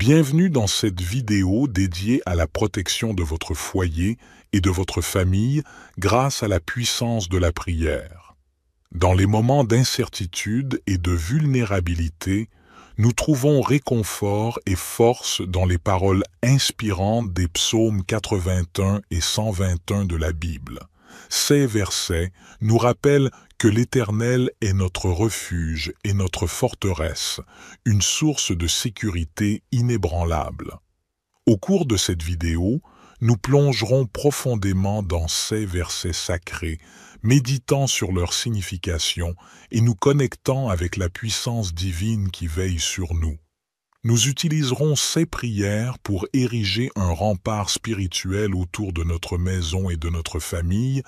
Bienvenue dans cette vidéo dédiée à la protection de votre foyer et de votre famille grâce à la puissance de la prière. Dans les moments d'incertitude et de vulnérabilité, nous trouvons réconfort et force dans les paroles inspirantes des psaumes 81 et 121 de la Bible. Ces versets nous rappellent que l'Éternel est notre refuge et notre forteresse, une source de sécurité inébranlable. Au cours de cette vidéo, nous plongerons profondément dans ces versets sacrés, méditant sur leur signification et nous connectant avec la puissance divine qui veille sur nous nous utiliserons ces prières pour ériger un rempart spirituel autour de notre maison et de notre famille,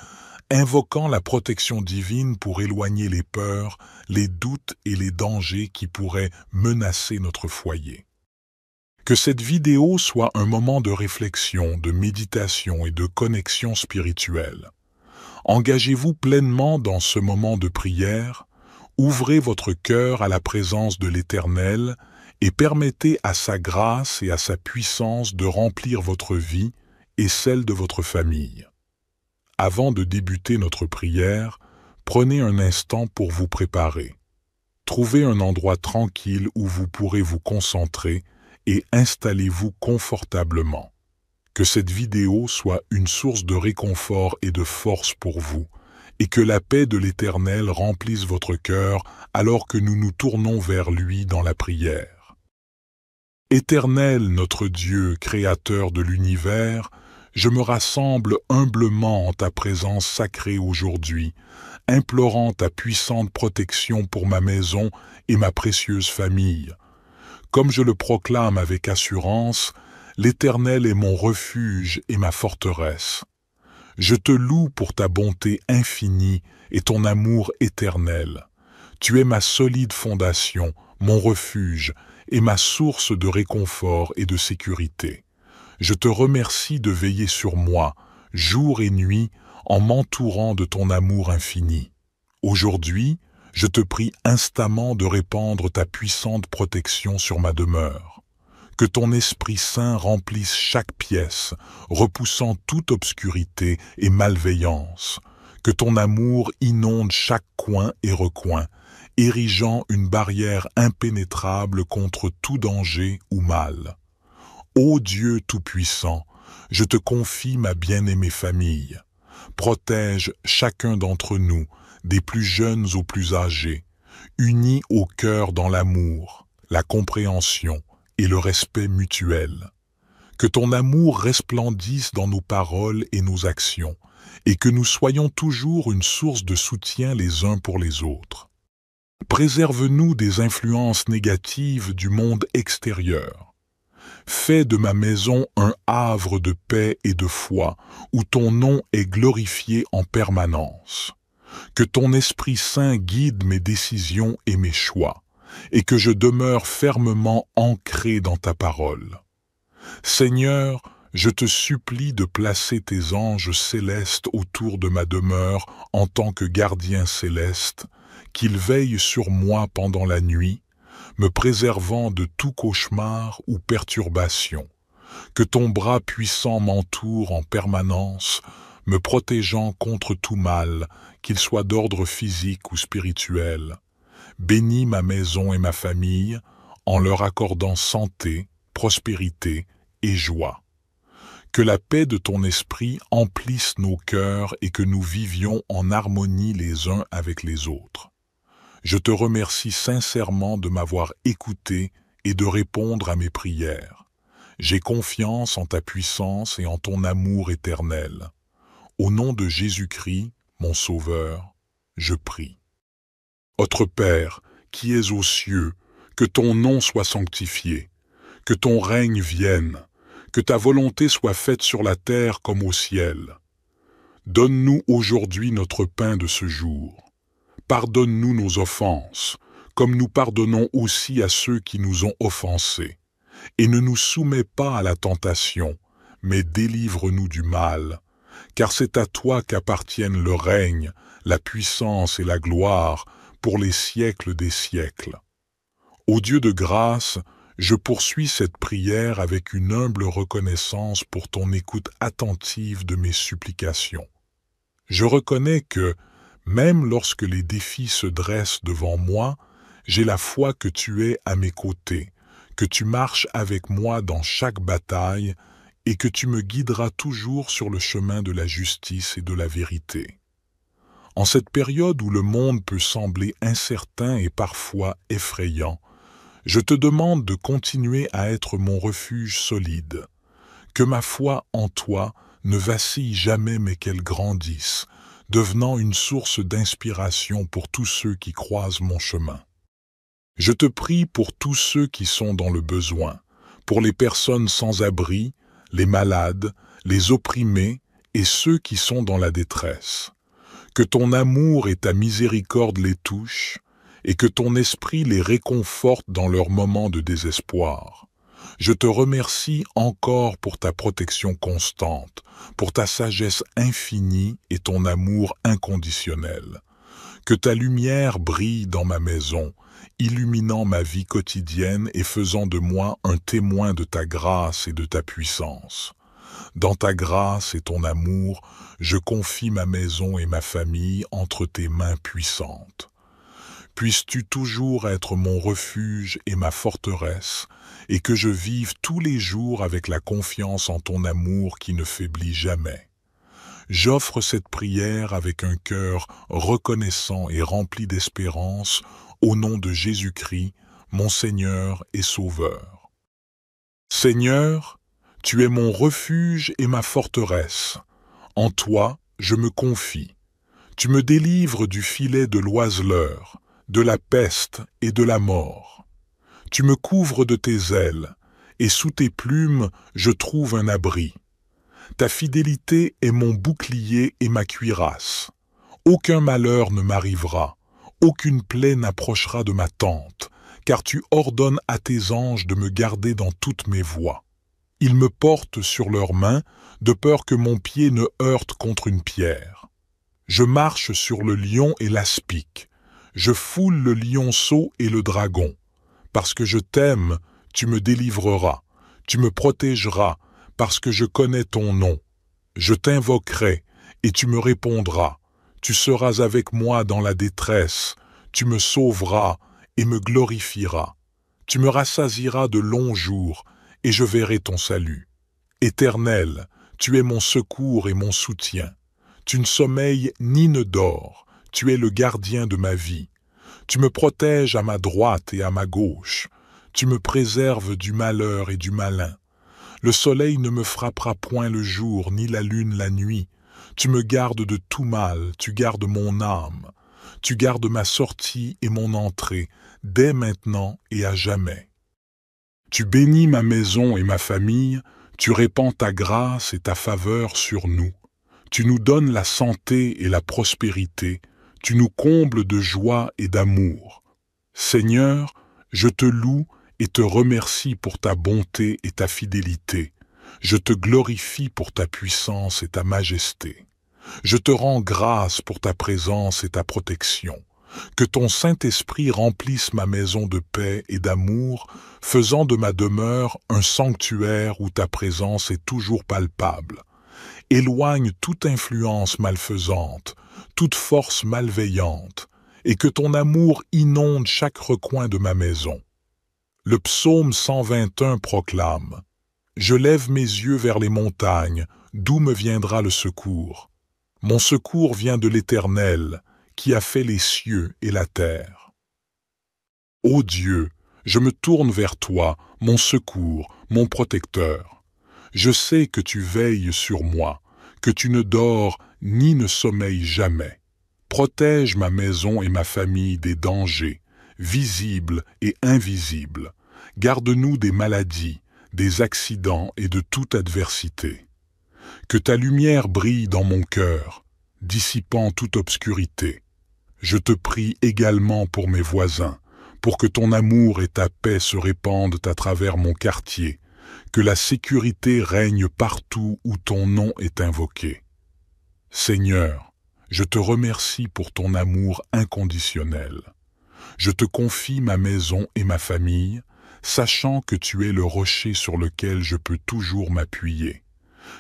invoquant la protection divine pour éloigner les peurs, les doutes et les dangers qui pourraient menacer notre foyer. Que cette vidéo soit un moment de réflexion, de méditation et de connexion spirituelle. Engagez-vous pleinement dans ce moment de prière, ouvrez votre cœur à la présence de l'Éternel, et permettez à sa grâce et à sa puissance de remplir votre vie et celle de votre famille. Avant de débuter notre prière, prenez un instant pour vous préparer. Trouvez un endroit tranquille où vous pourrez vous concentrer et installez-vous confortablement. Que cette vidéo soit une source de réconfort et de force pour vous, et que la paix de l'Éternel remplisse votre cœur alors que nous nous tournons vers lui dans la prière. Éternel notre Dieu, Créateur de l'univers, je me rassemble humblement en ta présence sacrée aujourd'hui, implorant ta puissante protection pour ma maison et ma précieuse famille. Comme je le proclame avec assurance, l'Éternel est mon refuge et ma forteresse. Je te loue pour ta bonté infinie et ton amour éternel. Tu es ma solide fondation, mon refuge, est ma source de réconfort et de sécurité. Je te remercie de veiller sur moi, jour et nuit, en m'entourant de ton amour infini. Aujourd'hui, je te prie instamment de répandre ta puissante protection sur ma demeure. Que ton Esprit Saint remplisse chaque pièce, repoussant toute obscurité et malveillance. Que ton amour inonde chaque coin et recoin, érigeant une barrière impénétrable contre tout danger ou mal. Ô Dieu Tout-Puissant, je te confie ma bien-aimée famille. Protège chacun d'entre nous, des plus jeunes aux plus âgés, unis au cœur dans l'amour, la compréhension et le respect mutuel. Que ton amour resplendisse dans nos paroles et nos actions, et que nous soyons toujours une source de soutien les uns pour les autres. Préserve-nous des influences négatives du monde extérieur. Fais de ma maison un havre de paix et de foi, où ton nom est glorifié en permanence. Que ton Esprit Saint guide mes décisions et mes choix, et que je demeure fermement ancré dans ta parole. Seigneur, je te supplie de placer tes anges célestes autour de ma demeure en tant que gardien céleste, qu'il veille sur moi pendant la nuit, me préservant de tout cauchemar ou perturbation, que ton bras puissant m'entoure en permanence, me protégeant contre tout mal, qu'il soit d'ordre physique ou spirituel. Bénis ma maison et ma famille, en leur accordant santé, prospérité et joie. Que la paix de ton esprit emplisse nos cœurs et que nous vivions en harmonie les uns avec les autres. Je te remercie sincèrement de m'avoir écouté et de répondre à mes prières. J'ai confiance en ta puissance et en ton amour éternel. Au nom de Jésus-Christ, mon Sauveur, je prie. Autre Père, qui es aux cieux, que ton nom soit sanctifié, que ton règne vienne, que ta volonté soit faite sur la terre comme au ciel. Donne-nous aujourd'hui notre pain de ce jour. Pardonne-nous nos offenses, comme nous pardonnons aussi à ceux qui nous ont offensés. Et ne nous soumets pas à la tentation, mais délivre-nous du mal, car c'est à toi qu'appartiennent le règne, la puissance et la gloire pour les siècles des siècles. Ô Dieu de grâce, je poursuis cette prière avec une humble reconnaissance pour ton écoute attentive de mes supplications. Je reconnais que, même lorsque les défis se dressent devant moi, j'ai la foi que tu es à mes côtés, que tu marches avec moi dans chaque bataille et que tu me guideras toujours sur le chemin de la justice et de la vérité. En cette période où le monde peut sembler incertain et parfois effrayant, je te demande de continuer à être mon refuge solide, que ma foi en toi ne vacille jamais mais qu'elle grandisse, devenant une source d'inspiration pour tous ceux qui croisent mon chemin. Je te prie pour tous ceux qui sont dans le besoin, pour les personnes sans abri, les malades, les opprimés et ceux qui sont dans la détresse. Que ton amour et ta miséricorde les touchent, et que ton esprit les réconforte dans leurs moments de désespoir. Je te remercie encore pour ta protection constante, pour ta sagesse infinie et ton amour inconditionnel. Que ta lumière brille dans ma maison, illuminant ma vie quotidienne et faisant de moi un témoin de ta grâce et de ta puissance. Dans ta grâce et ton amour, je confie ma maison et ma famille entre tes mains puissantes. Puisses-tu toujours être mon refuge et ma forteresse, et que je vive tous les jours avec la confiance en ton amour qui ne faiblit jamais. J'offre cette prière avec un cœur reconnaissant et rempli d'espérance au nom de Jésus-Christ, mon Seigneur et Sauveur. Seigneur, tu es mon refuge et ma forteresse. En toi, je me confie. Tu me délivres du filet de l'oiseleur, de la peste et de la mort. Tu me couvres de tes ailes, et sous tes plumes je trouve un abri. Ta fidélité est mon bouclier et ma cuirasse. Aucun malheur ne m'arrivera, aucune plaie n'approchera de ma tente, car tu ordonnes à tes anges de me garder dans toutes mes voies. Ils me portent sur leurs mains, de peur que mon pied ne heurte contre une pierre. Je marche sur le lion et l'aspic, je foule le lionceau et le dragon. Parce que je t'aime, tu me délivreras, tu me protégeras, parce que je connais ton nom. Je t'invoquerai, et tu me répondras. Tu seras avec moi dans la détresse, tu me sauveras et me glorifieras. Tu me rassasiras de longs jours, et je verrai ton salut. Éternel, tu es mon secours et mon soutien. Tu ne sommeilles ni ne dors, tu es le gardien de ma vie. Tu me protèges à ma droite et à ma gauche. Tu me préserves du malheur et du malin. Le soleil ne me frappera point le jour, ni la lune la nuit. Tu me gardes de tout mal, tu gardes mon âme. Tu gardes ma sortie et mon entrée, dès maintenant et à jamais. Tu bénis ma maison et ma famille, tu répands ta grâce et ta faveur sur nous. Tu nous donnes la santé et la prospérité, tu nous combles de joie et d'amour. Seigneur, je te loue et te remercie pour ta bonté et ta fidélité. Je te glorifie pour ta puissance et ta majesté. Je te rends grâce pour ta présence et ta protection. Que ton Saint-Esprit remplisse ma maison de paix et d'amour, faisant de ma demeure un sanctuaire où ta présence est toujours palpable. Éloigne toute influence malfaisante, toute force malveillante, et que ton amour inonde chaque recoin de ma maison. Le psaume 121 proclame Je lève mes yeux vers les montagnes, d'où me viendra le secours. Mon secours vient de l'Éternel, qui a fait les cieux et la terre. Ô Dieu, je me tourne vers toi, mon secours, mon protecteur. Je sais que tu veilles sur moi, que tu ne dors ni ne sommeille jamais. Protège ma maison et ma famille des dangers, visibles et invisibles. Garde-nous des maladies, des accidents et de toute adversité. Que ta lumière brille dans mon cœur, dissipant toute obscurité. Je te prie également pour mes voisins, pour que ton amour et ta paix se répandent à travers mon quartier, que la sécurité règne partout où ton nom est invoqué. Seigneur, je te remercie pour ton amour inconditionnel. Je te confie ma maison et ma famille, sachant que tu es le rocher sur lequel je peux toujours m'appuyer.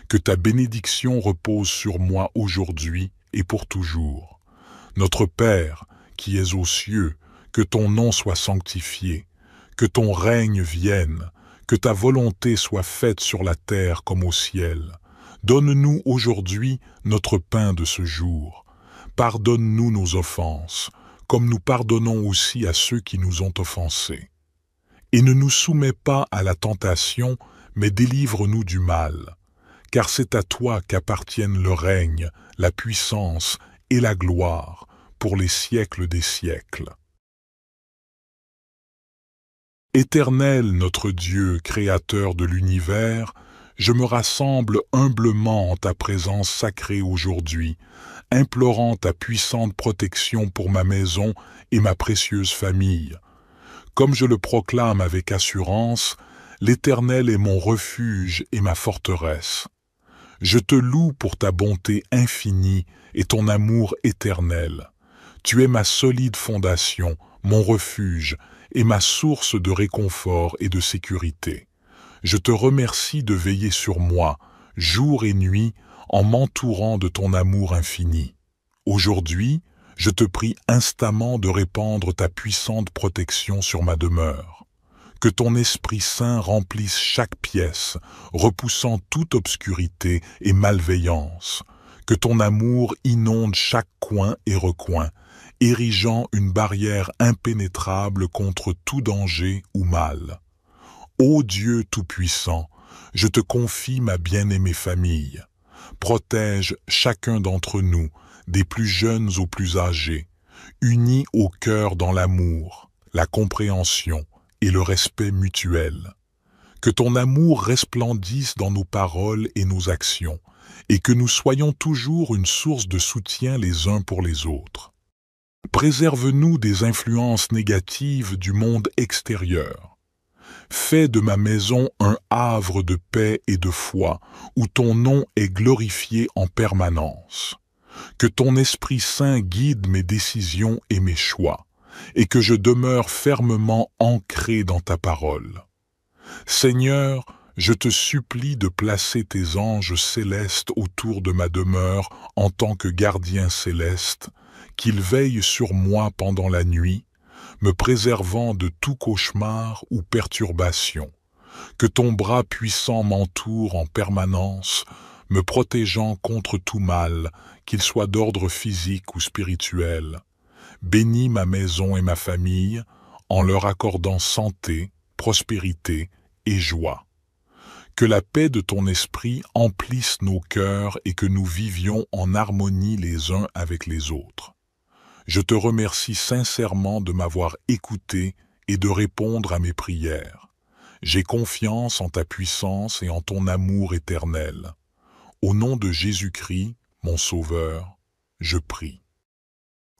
Que ta bénédiction repose sur moi aujourd'hui et pour toujours. Notre Père, qui es aux cieux, que ton nom soit sanctifié, que ton règne vienne, que ta volonté soit faite sur la terre comme au ciel. Donne-nous aujourd'hui notre pain de ce jour. Pardonne-nous nos offenses, comme nous pardonnons aussi à ceux qui nous ont offensés. Et ne nous soumets pas à la tentation, mais délivre-nous du mal. Car c'est à toi qu'appartiennent le règne, la puissance et la gloire pour les siècles des siècles. Éternel notre Dieu, Créateur de l'univers, je me rassemble humblement en ta présence sacrée aujourd'hui, implorant ta puissante protection pour ma maison et ma précieuse famille. Comme je le proclame avec assurance, l'Éternel est mon refuge et ma forteresse. Je te loue pour ta bonté infinie et ton amour éternel. Tu es ma solide fondation, mon refuge et ma source de réconfort et de sécurité. Je te remercie de veiller sur moi, jour et nuit, en m'entourant de ton amour infini. Aujourd'hui, je te prie instamment de répandre ta puissante protection sur ma demeure. Que ton Esprit Saint remplisse chaque pièce, repoussant toute obscurité et malveillance. Que ton amour inonde chaque coin et recoin, érigeant une barrière impénétrable contre tout danger ou mal. Ô Dieu Tout-Puissant, je te confie ma bien-aimée famille. Protège chacun d'entre nous, des plus jeunes aux plus âgés, unis au cœur dans l'amour, la compréhension et le respect mutuel. Que ton amour resplendisse dans nos paroles et nos actions, et que nous soyons toujours une source de soutien les uns pour les autres. Préserve-nous des influences négatives du monde extérieur Fais de ma maison un havre de paix et de foi, où ton nom est glorifié en permanence. Que ton Esprit Saint guide mes décisions et mes choix, et que je demeure fermement ancré dans ta parole. Seigneur, je te supplie de placer tes anges célestes autour de ma demeure en tant que gardien céleste, qu'ils veillent sur moi pendant la nuit, me préservant de tout cauchemar ou perturbation, que ton bras puissant m'entoure en permanence, me protégeant contre tout mal, qu'il soit d'ordre physique ou spirituel. Bénis ma maison et ma famille, en leur accordant santé, prospérité et joie. Que la paix de ton esprit emplisse nos cœurs et que nous vivions en harmonie les uns avec les autres. Je te remercie sincèrement de m'avoir écouté et de répondre à mes prières. J'ai confiance en ta puissance et en ton amour éternel. Au nom de Jésus-Christ, mon Sauveur, je prie.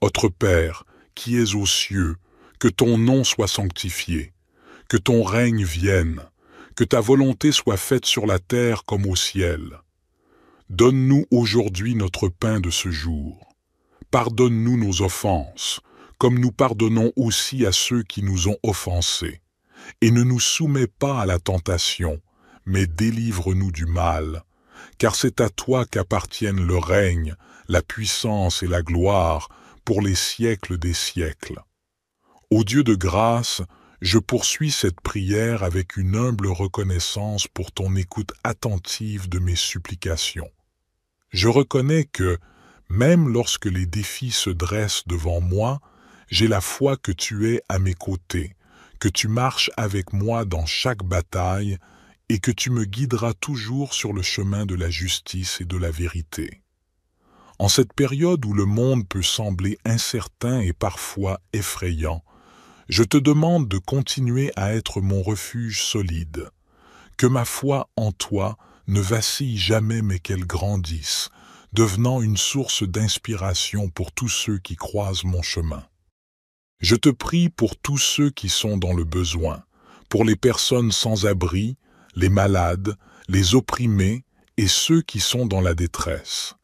Notre Père, qui es aux cieux, que ton nom soit sanctifié, que ton règne vienne, que ta volonté soit faite sur la terre comme au ciel. Donne-nous aujourd'hui notre pain de ce jour. Pardonne-nous nos offenses, comme nous pardonnons aussi à ceux qui nous ont offensés. Et ne nous soumets pas à la tentation, mais délivre-nous du mal, car c'est à toi qu'appartiennent le règne, la puissance et la gloire pour les siècles des siècles. Ô Dieu de grâce, je poursuis cette prière avec une humble reconnaissance pour ton écoute attentive de mes supplications. Je reconnais que, même lorsque les défis se dressent devant moi, j'ai la foi que tu es à mes côtés, que tu marches avec moi dans chaque bataille et que tu me guideras toujours sur le chemin de la justice et de la vérité. En cette période où le monde peut sembler incertain et parfois effrayant, je te demande de continuer à être mon refuge solide, que ma foi en toi ne vacille jamais mais qu'elle grandisse, devenant une source d'inspiration pour tous ceux qui croisent mon chemin. Je te prie pour tous ceux qui sont dans le besoin, pour les personnes sans abri, les malades, les opprimés et ceux qui sont dans la détresse.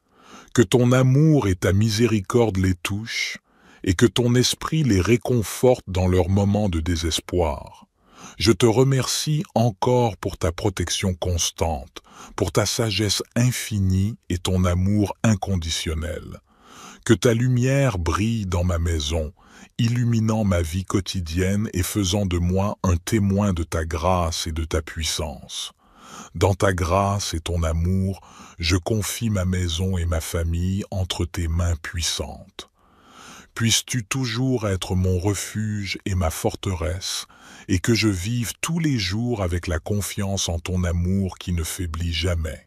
Que ton amour et ta miséricorde les touchent, et que ton esprit les réconforte dans leurs moments de désespoir. Je te remercie encore pour ta protection constante, pour ta sagesse infinie et ton amour inconditionnel. Que ta lumière brille dans ma maison, illuminant ma vie quotidienne et faisant de moi un témoin de ta grâce et de ta puissance. Dans ta grâce et ton amour, je confie ma maison et ma famille entre tes mains puissantes. Puisses-tu toujours être mon refuge et ma forteresse, et que je vive tous les jours avec la confiance en ton amour qui ne faiblit jamais.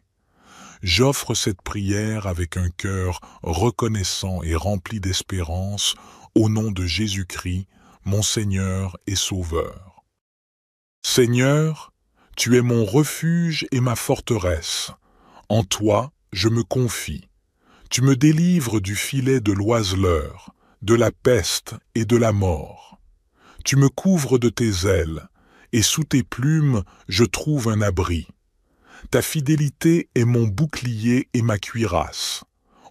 J'offre cette prière avec un cœur reconnaissant et rempli d'espérance au nom de Jésus-Christ, mon Seigneur et Sauveur. Seigneur, tu es mon refuge et ma forteresse. En toi, je me confie. Tu me délivres du filet de l'oiseleur, de la peste et de la mort. Tu me couvres de tes ailes, et sous tes plumes je trouve un abri. Ta fidélité est mon bouclier et ma cuirasse.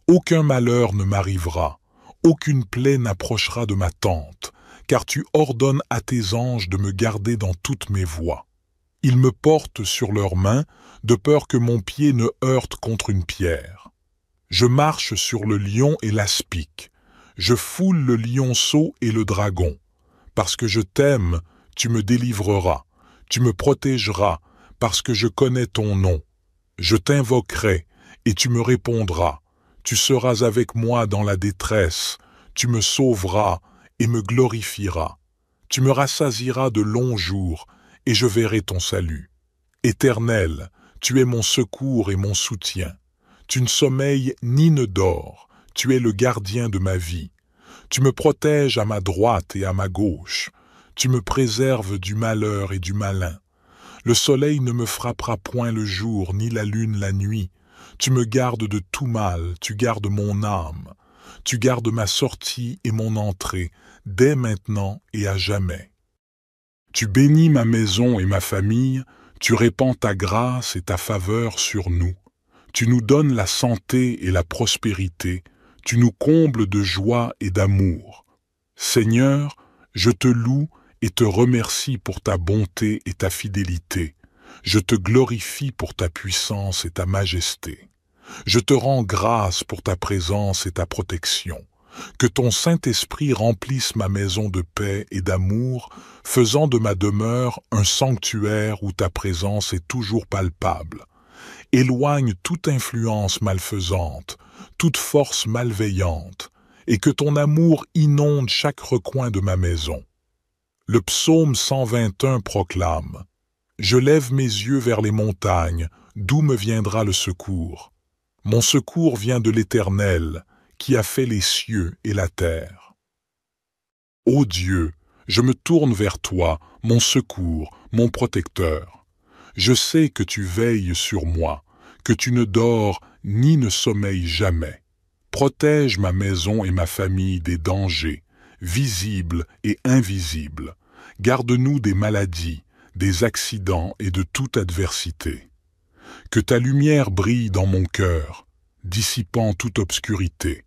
Aucun malheur ne m'arrivera, aucune plaie n'approchera de ma tente, car tu ordonnes à tes anges de me garder dans toutes mes voies. Ils me portent sur leurs mains, de peur que mon pied ne heurte contre une pierre. Je marche sur le lion et l'aspic, je foule le lionceau et le dragon. Parce que je t'aime, tu me délivreras, tu me protégeras, parce que je connais ton nom. Je t'invoquerai, et tu me répondras. Tu seras avec moi dans la détresse, tu me sauveras et me glorifieras. Tu me rassasiras de longs jours, et je verrai ton salut. Éternel, tu es mon secours et mon soutien. Tu ne sommeilles ni ne dors, tu es le gardien de ma vie. Tu me protèges à ma droite et à ma gauche. Tu me préserves du malheur et du malin. Le soleil ne me frappera point le jour, ni la lune la nuit. Tu me gardes de tout mal, tu gardes mon âme. Tu gardes ma sortie et mon entrée, dès maintenant et à jamais. Tu bénis ma maison et ma famille, tu répands ta grâce et ta faveur sur nous. Tu nous donnes la santé et la prospérité, tu nous combles de joie et d'amour. Seigneur, je te loue et te remercie pour ta bonté et ta fidélité. Je te glorifie pour ta puissance et ta majesté. Je te rends grâce pour ta présence et ta protection. Que ton Saint-Esprit remplisse ma maison de paix et d'amour, faisant de ma demeure un sanctuaire où ta présence est toujours palpable. Éloigne toute influence malfaisante, toute force malveillante, et que ton amour inonde chaque recoin de ma maison. Le psaume 121 proclame Je lève mes yeux vers les montagnes, d'où me viendra le secours. Mon secours vient de l'Éternel, qui a fait les cieux et la terre. Ô Dieu, je me tourne vers toi, mon secours, mon protecteur. Je sais que tu veilles sur moi, que tu ne dors ni ne sommeille jamais. Protège ma maison et ma famille des dangers, visibles et invisibles. Garde-nous des maladies, des accidents et de toute adversité. Que ta lumière brille dans mon cœur, dissipant toute obscurité.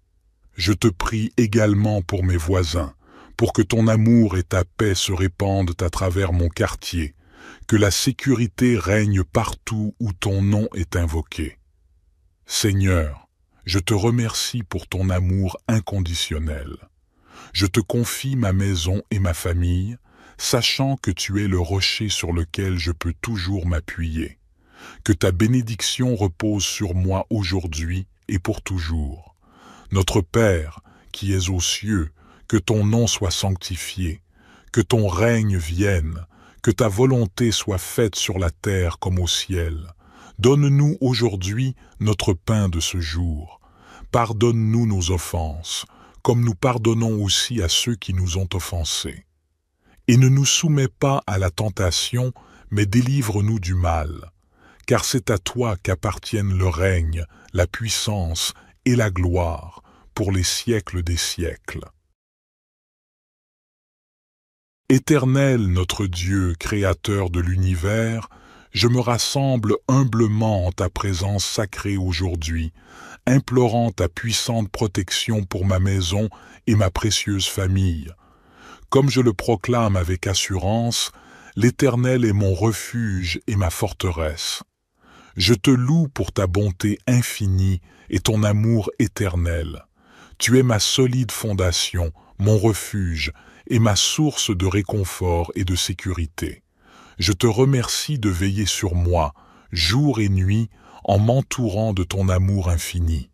Je te prie également pour mes voisins, pour que ton amour et ta paix se répandent à travers mon quartier, que la sécurité règne partout où ton nom est invoqué. Seigneur, je te remercie pour ton amour inconditionnel. Je te confie ma maison et ma famille, sachant que tu es le rocher sur lequel je peux toujours m'appuyer. Que ta bénédiction repose sur moi aujourd'hui et pour toujours. Notre Père, qui es aux cieux, que ton nom soit sanctifié, que ton règne vienne, que ta volonté soit faite sur la terre comme au ciel. Donne-nous aujourd'hui notre pain de ce jour. Pardonne-nous nos offenses, comme nous pardonnons aussi à ceux qui nous ont offensés. Et ne nous soumets pas à la tentation, mais délivre-nous du mal. Car c'est à toi qu'appartiennent le règne, la puissance et la gloire pour les siècles des siècles. Éternel notre Dieu, Créateur de l'univers, je me rassemble humblement en ta présence sacrée aujourd'hui, implorant ta puissante protection pour ma maison et ma précieuse famille. Comme je le proclame avec assurance, l'Éternel est mon refuge et ma forteresse. Je te loue pour ta bonté infinie et ton amour éternel. Tu es ma solide fondation, mon refuge, et ma source de réconfort et de sécurité. Je te remercie de veiller sur moi, jour et nuit, en m'entourant de ton amour infini.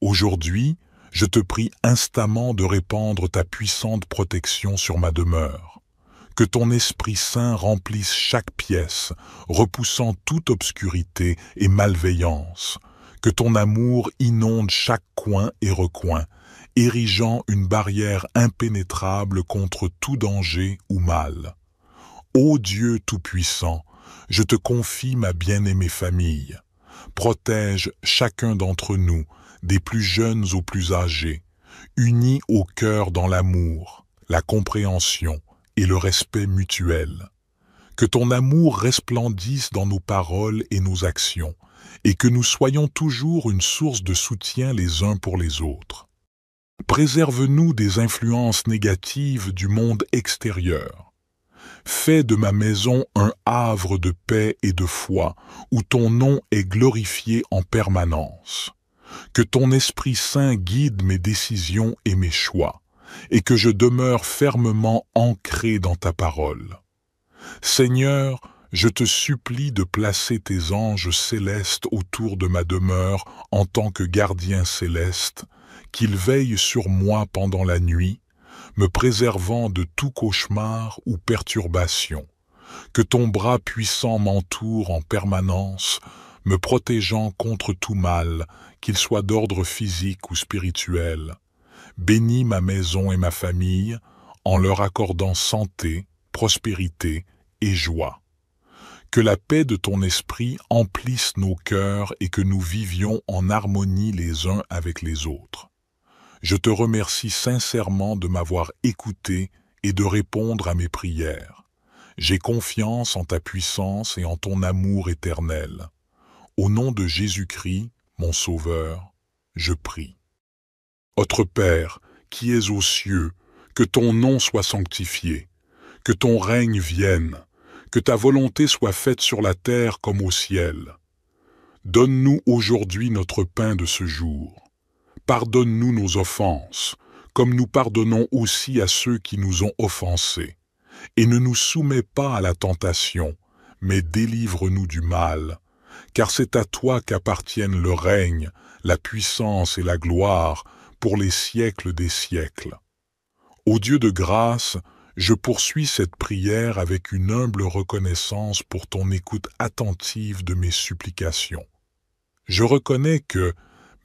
Aujourd'hui, je te prie instamment de répandre ta puissante protection sur ma demeure. Que ton Esprit Saint remplisse chaque pièce, repoussant toute obscurité et malveillance. Que ton amour inonde chaque coin et recoin, érigeant une barrière impénétrable contre tout danger ou mal. Ô Dieu Tout-Puissant, je te confie ma bien-aimée famille. Protège chacun d'entre nous, des plus jeunes aux plus âgés, unis au cœur dans l'amour, la compréhension et le respect mutuel. Que ton amour resplendisse dans nos paroles et nos actions, et que nous soyons toujours une source de soutien les uns pour les autres. Préserve-nous des influences négatives du monde extérieur, Fais de ma maison un havre de paix et de foi, où ton nom est glorifié en permanence. Que ton Esprit Saint guide mes décisions et mes choix, et que je demeure fermement ancré dans ta parole. Seigneur, je te supplie de placer tes anges célestes autour de ma demeure en tant que gardien céleste, qu'ils veillent sur moi pendant la nuit, me préservant de tout cauchemar ou perturbation, que ton bras puissant m'entoure en permanence, me protégeant contre tout mal, qu'il soit d'ordre physique ou spirituel. Bénis ma maison et ma famille, en leur accordant santé, prospérité et joie. Que la paix de ton esprit emplisse nos cœurs et que nous vivions en harmonie les uns avec les autres. Je te remercie sincèrement de m'avoir écouté et de répondre à mes prières. J'ai confiance en ta puissance et en ton amour éternel. Au nom de Jésus-Christ, mon Sauveur, je prie. Notre Père, qui es aux cieux, que ton nom soit sanctifié, que ton règne vienne, que ta volonté soit faite sur la terre comme au ciel. Donne-nous aujourd'hui notre pain de ce jour. Pardonne-nous nos offenses, comme nous pardonnons aussi à ceux qui nous ont offensés. Et ne nous soumets pas à la tentation, mais délivre-nous du mal, car c'est à toi qu'appartiennent le règne, la puissance et la gloire pour les siècles des siècles. Ô Dieu de grâce, je poursuis cette prière avec une humble reconnaissance pour ton écoute attentive de mes supplications. Je reconnais que,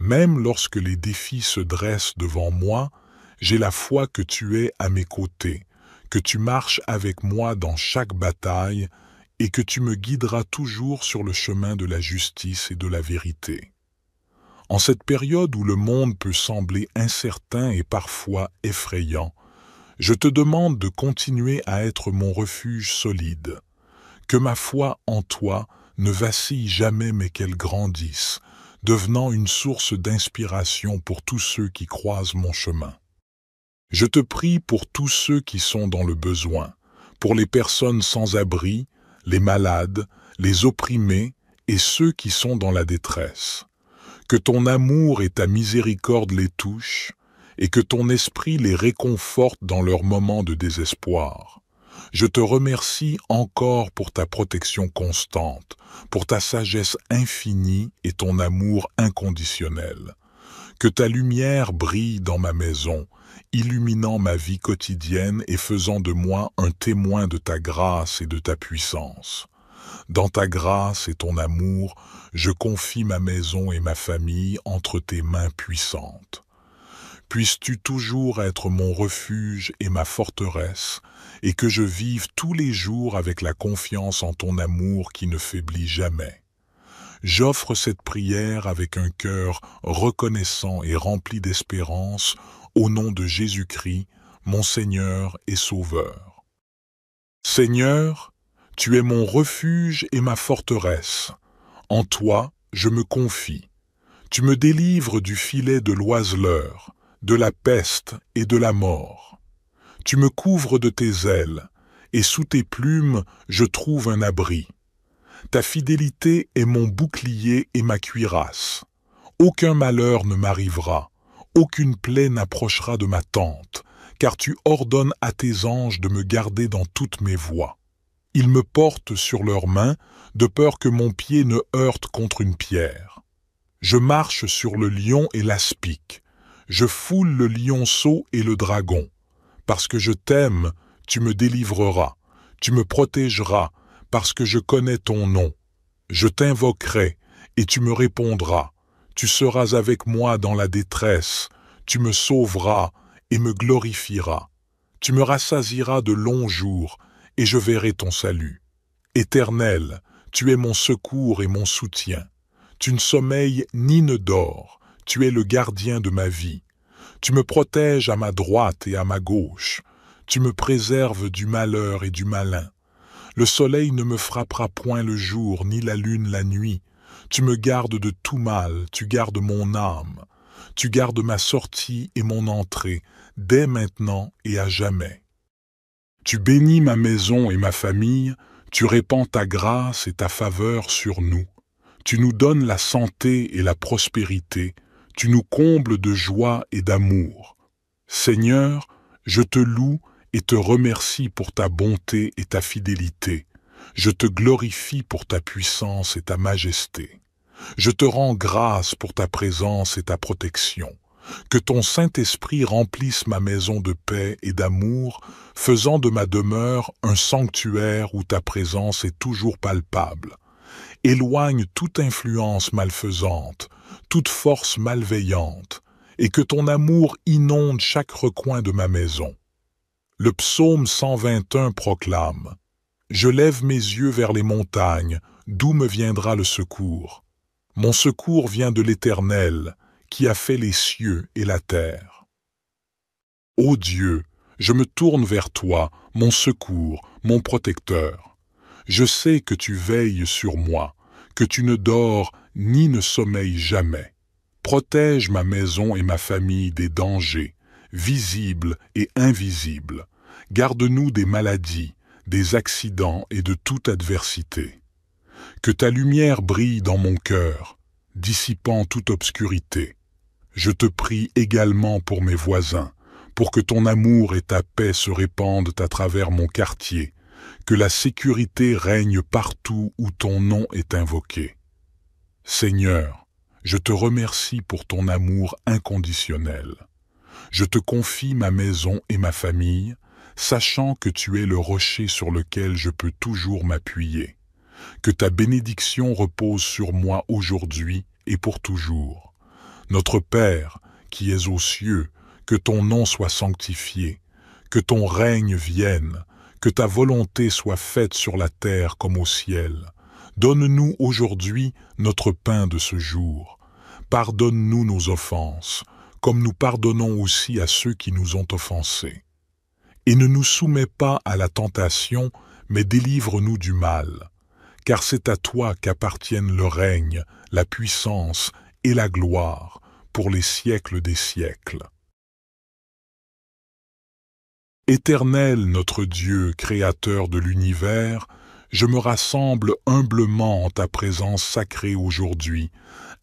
même lorsque les défis se dressent devant moi, j'ai la foi que tu es à mes côtés, que tu marches avec moi dans chaque bataille et que tu me guideras toujours sur le chemin de la justice et de la vérité. En cette période où le monde peut sembler incertain et parfois effrayant, je te demande de continuer à être mon refuge solide, que ma foi en toi ne vacille jamais mais qu'elle grandisse, devenant une source d'inspiration pour tous ceux qui croisent mon chemin. Je te prie pour tous ceux qui sont dans le besoin, pour les personnes sans abri, les malades, les opprimés et ceux qui sont dans la détresse. Que ton amour et ta miséricorde les touchent, et que ton esprit les réconforte dans leurs moments de désespoir. Je te remercie encore pour ta protection constante, pour ta sagesse infinie et ton amour inconditionnel. Que ta lumière brille dans ma maison, illuminant ma vie quotidienne et faisant de moi un témoin de ta grâce et de ta puissance. Dans ta grâce et ton amour, je confie ma maison et ma famille entre tes mains puissantes puisses-tu toujours être mon refuge et ma forteresse, et que je vive tous les jours avec la confiance en ton amour qui ne faiblit jamais. J'offre cette prière avec un cœur reconnaissant et rempli d'espérance, au nom de Jésus-Christ, mon Seigneur et Sauveur. Seigneur, tu es mon refuge et ma forteresse. En toi, je me confie. Tu me délivres du filet de l'oiseleur de la peste et de la mort. Tu me couvres de tes ailes, et sous tes plumes je trouve un abri. Ta fidélité est mon bouclier et ma cuirasse. Aucun malheur ne m'arrivera, aucune plaie n'approchera de ma tente, car tu ordonnes à tes anges de me garder dans toutes mes voies. Ils me portent sur leurs mains, de peur que mon pied ne heurte contre une pierre. Je marche sur le lion et l'aspique, je foule le lionceau et le dragon. Parce que je t'aime, tu me délivreras, tu me protégeras, parce que je connais ton nom. Je t'invoquerai, et tu me répondras. Tu seras avec moi dans la détresse, tu me sauveras et me glorifieras. Tu me rassasiras de longs jours, et je verrai ton salut. Éternel, tu es mon secours et mon soutien. Tu ne sommeilles ni ne dors. Tu es le gardien de ma vie. Tu me protèges à ma droite et à ma gauche. Tu me préserves du malheur et du malin. Le soleil ne me frappera point le jour, ni la lune la nuit. Tu me gardes de tout mal, tu gardes mon âme. Tu gardes ma sortie et mon entrée, dès maintenant et à jamais. Tu bénis ma maison et ma famille, tu répands ta grâce et ta faveur sur nous. Tu nous donnes la santé et la prospérité, tu nous combles de joie et d'amour. Seigneur, je te loue et te remercie pour ta bonté et ta fidélité. Je te glorifie pour ta puissance et ta majesté. Je te rends grâce pour ta présence et ta protection. Que ton Saint-Esprit remplisse ma maison de paix et d'amour, faisant de ma demeure un sanctuaire où ta présence est toujours palpable. Éloigne toute influence malfaisante, toute force malveillante, et que ton amour inonde chaque recoin de ma maison. Le psaume 121 proclame Je lève mes yeux vers les montagnes, d'où me viendra le secours. Mon secours vient de l'Éternel, qui a fait les cieux et la terre. Ô Dieu, je me tourne vers toi, mon secours, mon protecteur. Je sais que tu veilles sur moi, que tu ne dors ni ne sommeille jamais. Protège ma maison et ma famille des dangers, visibles et invisibles. Garde-nous des maladies, des accidents et de toute adversité. Que ta lumière brille dans mon cœur, dissipant toute obscurité. Je te prie également pour mes voisins, pour que ton amour et ta paix se répandent à travers mon quartier, que la sécurité règne partout où ton nom est invoqué. Seigneur, je te remercie pour ton amour inconditionnel. Je te confie ma maison et ma famille, sachant que tu es le rocher sur lequel je peux toujours m'appuyer. Que ta bénédiction repose sur moi aujourd'hui et pour toujours. Notre Père, qui es aux cieux, que ton nom soit sanctifié, que ton règne vienne, que ta volonté soit faite sur la terre comme au ciel. Donne-nous aujourd'hui notre pain de ce jour. Pardonne-nous nos offenses, comme nous pardonnons aussi à ceux qui nous ont offensés. Et ne nous soumets pas à la tentation, mais délivre-nous du mal. Car c'est à toi qu'appartiennent le règne, la puissance et la gloire pour les siècles des siècles. Éternel notre Dieu, Créateur de l'univers, je me rassemble humblement en ta présence sacrée aujourd'hui,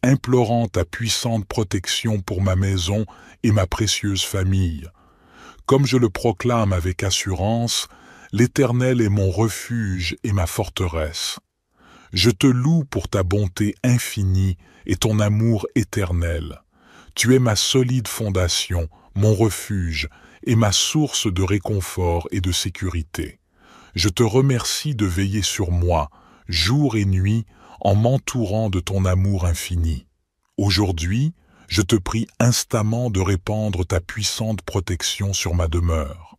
implorant ta puissante protection pour ma maison et ma précieuse famille. Comme je le proclame avec assurance, l'Éternel est mon refuge et ma forteresse. Je te loue pour ta bonté infinie et ton amour éternel. Tu es ma solide fondation, mon refuge, et ma source de réconfort et de sécurité. Je te remercie de veiller sur moi, jour et nuit, en m'entourant de ton amour infini. Aujourd'hui, je te prie instamment de répandre ta puissante protection sur ma demeure.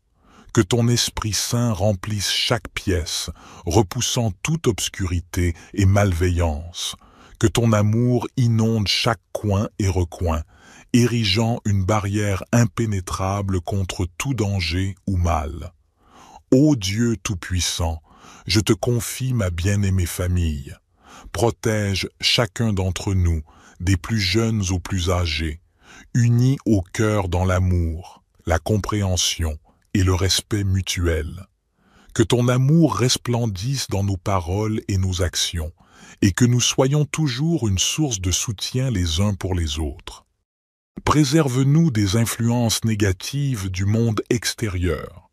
Que ton Esprit Saint remplisse chaque pièce, repoussant toute obscurité et malveillance. Que ton amour inonde chaque coin et recoin, érigeant une barrière impénétrable contre tout danger ou mal. Ô Dieu Tout-Puissant, je te confie ma bien-aimée famille. Protège chacun d'entre nous, des plus jeunes aux plus âgés, unis au cœur dans l'amour, la compréhension et le respect mutuel. Que ton amour resplendisse dans nos paroles et nos actions, et que nous soyons toujours une source de soutien les uns pour les autres. Préserve-nous des influences négatives du monde extérieur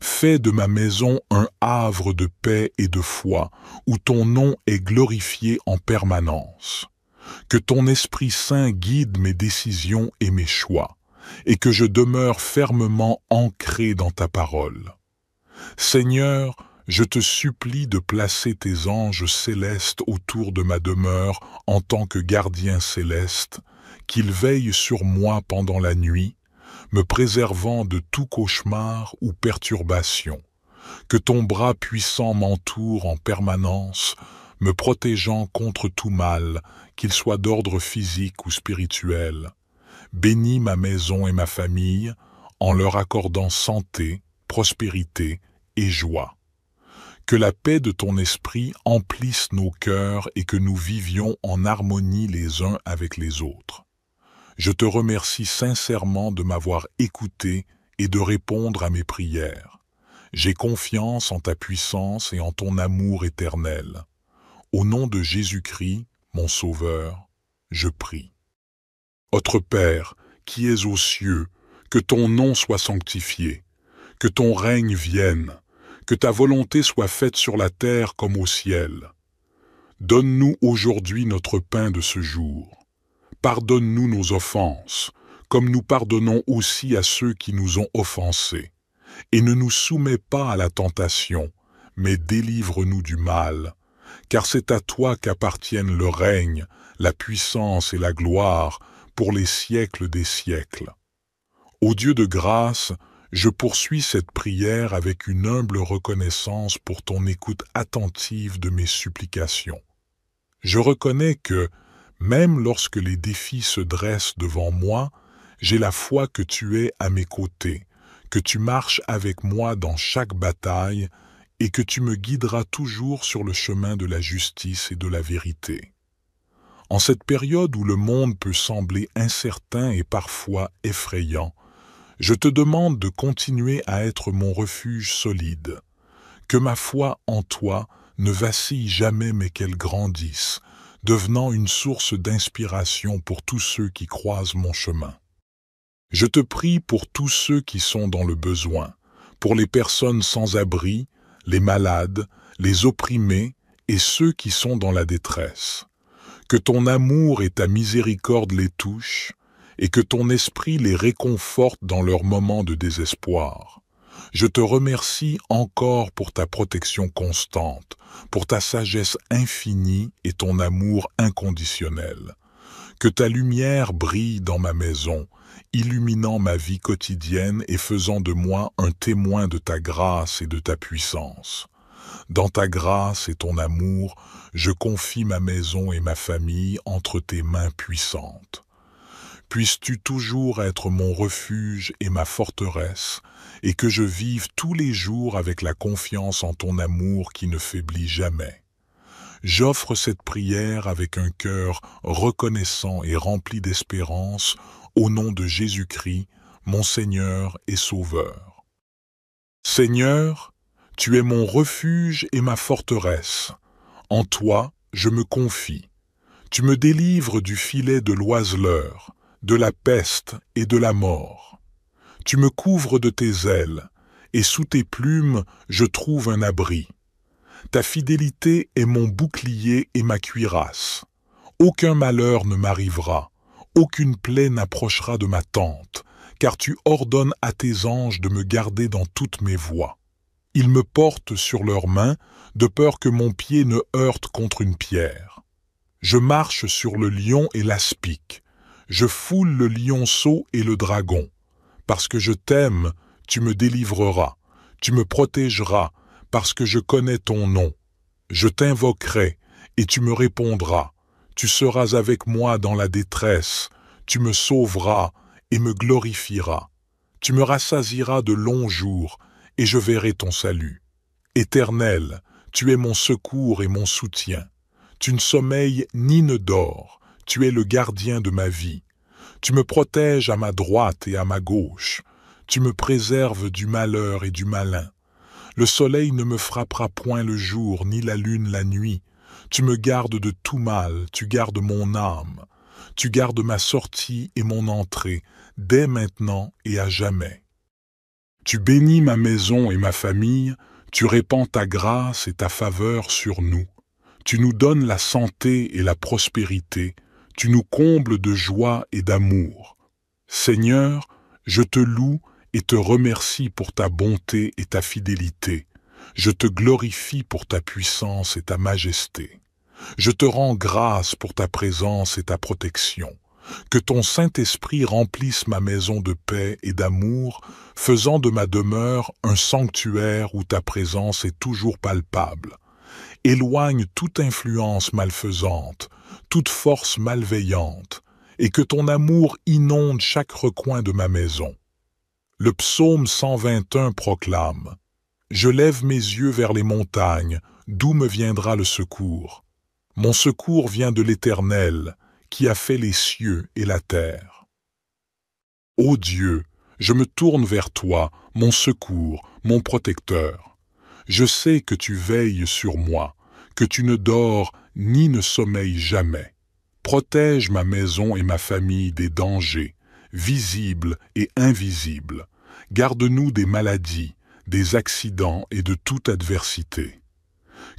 Fais de ma maison un havre de paix et de foi, où ton nom est glorifié en permanence. Que ton Esprit Saint guide mes décisions et mes choix, et que je demeure fermement ancré dans ta parole. Seigneur, je te supplie de placer tes anges célestes autour de ma demeure en tant que gardien céleste, qu'ils veillent sur moi pendant la nuit, me préservant de tout cauchemar ou perturbation. Que ton bras puissant m'entoure en permanence, me protégeant contre tout mal, qu'il soit d'ordre physique ou spirituel. Bénis ma maison et ma famille, en leur accordant santé, prospérité et joie. Que la paix de ton esprit emplisse nos cœurs et que nous vivions en harmonie les uns avec les autres. Je te remercie sincèrement de m'avoir écouté et de répondre à mes prières. J'ai confiance en ta puissance et en ton amour éternel. Au nom de Jésus-Christ, mon Sauveur, je prie. Autre Père, qui es aux cieux, que ton nom soit sanctifié, que ton règne vienne, que ta volonté soit faite sur la terre comme au ciel. Donne-nous aujourd'hui notre pain de ce jour. Pardonne-nous nos offenses, comme nous pardonnons aussi à ceux qui nous ont offensés. Et ne nous soumets pas à la tentation, mais délivre-nous du mal, car c'est à toi qu'appartiennent le règne, la puissance et la gloire pour les siècles des siècles. Ô Dieu de grâce, je poursuis cette prière avec une humble reconnaissance pour ton écoute attentive de mes supplications. Je reconnais que, même lorsque les défis se dressent devant moi, j'ai la foi que tu es à mes côtés, que tu marches avec moi dans chaque bataille et que tu me guideras toujours sur le chemin de la justice et de la vérité. En cette période où le monde peut sembler incertain et parfois effrayant, je te demande de continuer à être mon refuge solide, que ma foi en toi ne vacille jamais mais qu'elle grandisse, devenant une source d'inspiration pour tous ceux qui croisent mon chemin. Je te prie pour tous ceux qui sont dans le besoin, pour les personnes sans abri, les malades, les opprimés et ceux qui sont dans la détresse. Que ton amour et ta miséricorde les touchent, et que ton esprit les réconforte dans leurs moments de désespoir. Je te remercie encore pour ta protection constante, pour ta sagesse infinie et ton amour inconditionnel. Que ta lumière brille dans ma maison, illuminant ma vie quotidienne et faisant de moi un témoin de ta grâce et de ta puissance. Dans ta grâce et ton amour, je confie ma maison et ma famille entre tes mains puissantes puisses-tu toujours être mon refuge et ma forteresse, et que je vive tous les jours avec la confiance en ton amour qui ne faiblit jamais. J'offre cette prière avec un cœur reconnaissant et rempli d'espérance, au nom de Jésus-Christ, mon Seigneur et Sauveur. Seigneur, tu es mon refuge et ma forteresse. En toi, je me confie. Tu me délivres du filet de l'oiseleur de la peste et de la mort. Tu me couvres de tes ailes, et sous tes plumes je trouve un abri. Ta fidélité est mon bouclier et ma cuirasse. Aucun malheur ne m'arrivera, aucune plaie n'approchera de ma tente, car tu ordonnes à tes anges de me garder dans toutes mes voies. Ils me portent sur leurs mains, de peur que mon pied ne heurte contre une pierre. Je marche sur le lion et l'aspic, je foule le lionceau et le dragon. Parce que je t'aime, tu me délivreras, tu me protégeras, parce que je connais ton nom. Je t'invoquerai, et tu me répondras. Tu seras avec moi dans la détresse, tu me sauveras et me glorifieras. Tu me rassasiras de longs jours, et je verrai ton salut. Éternel, tu es mon secours et mon soutien. Tu ne sommeilles ni ne dors. Tu es le gardien de ma vie. Tu me protèges à ma droite et à ma gauche. Tu me préserves du malheur et du malin. Le soleil ne me frappera point le jour, ni la lune la nuit. Tu me gardes de tout mal, tu gardes mon âme. Tu gardes ma sortie et mon entrée, dès maintenant et à jamais. Tu bénis ma maison et ma famille, tu répands ta grâce et ta faveur sur nous. Tu nous donnes la santé et la prospérité, tu nous combles de joie et d'amour. Seigneur, je te loue et te remercie pour ta bonté et ta fidélité. Je te glorifie pour ta puissance et ta majesté. Je te rends grâce pour ta présence et ta protection. Que ton Saint-Esprit remplisse ma maison de paix et d'amour, faisant de ma demeure un sanctuaire où ta présence est toujours palpable. Éloigne toute influence malfaisante, toute force malveillante, et que ton amour inonde chaque recoin de ma maison. Le psaume 121 proclame Je lève mes yeux vers les montagnes, d'où me viendra le secours. Mon secours vient de l'Éternel, qui a fait les cieux et la terre. Ô Dieu, je me tourne vers toi, mon secours, mon protecteur. Je sais que tu veilles sur moi, que tu ne dors ni ne sommeille jamais. Protège ma maison et ma famille des dangers, visibles et invisibles. Garde-nous des maladies, des accidents et de toute adversité.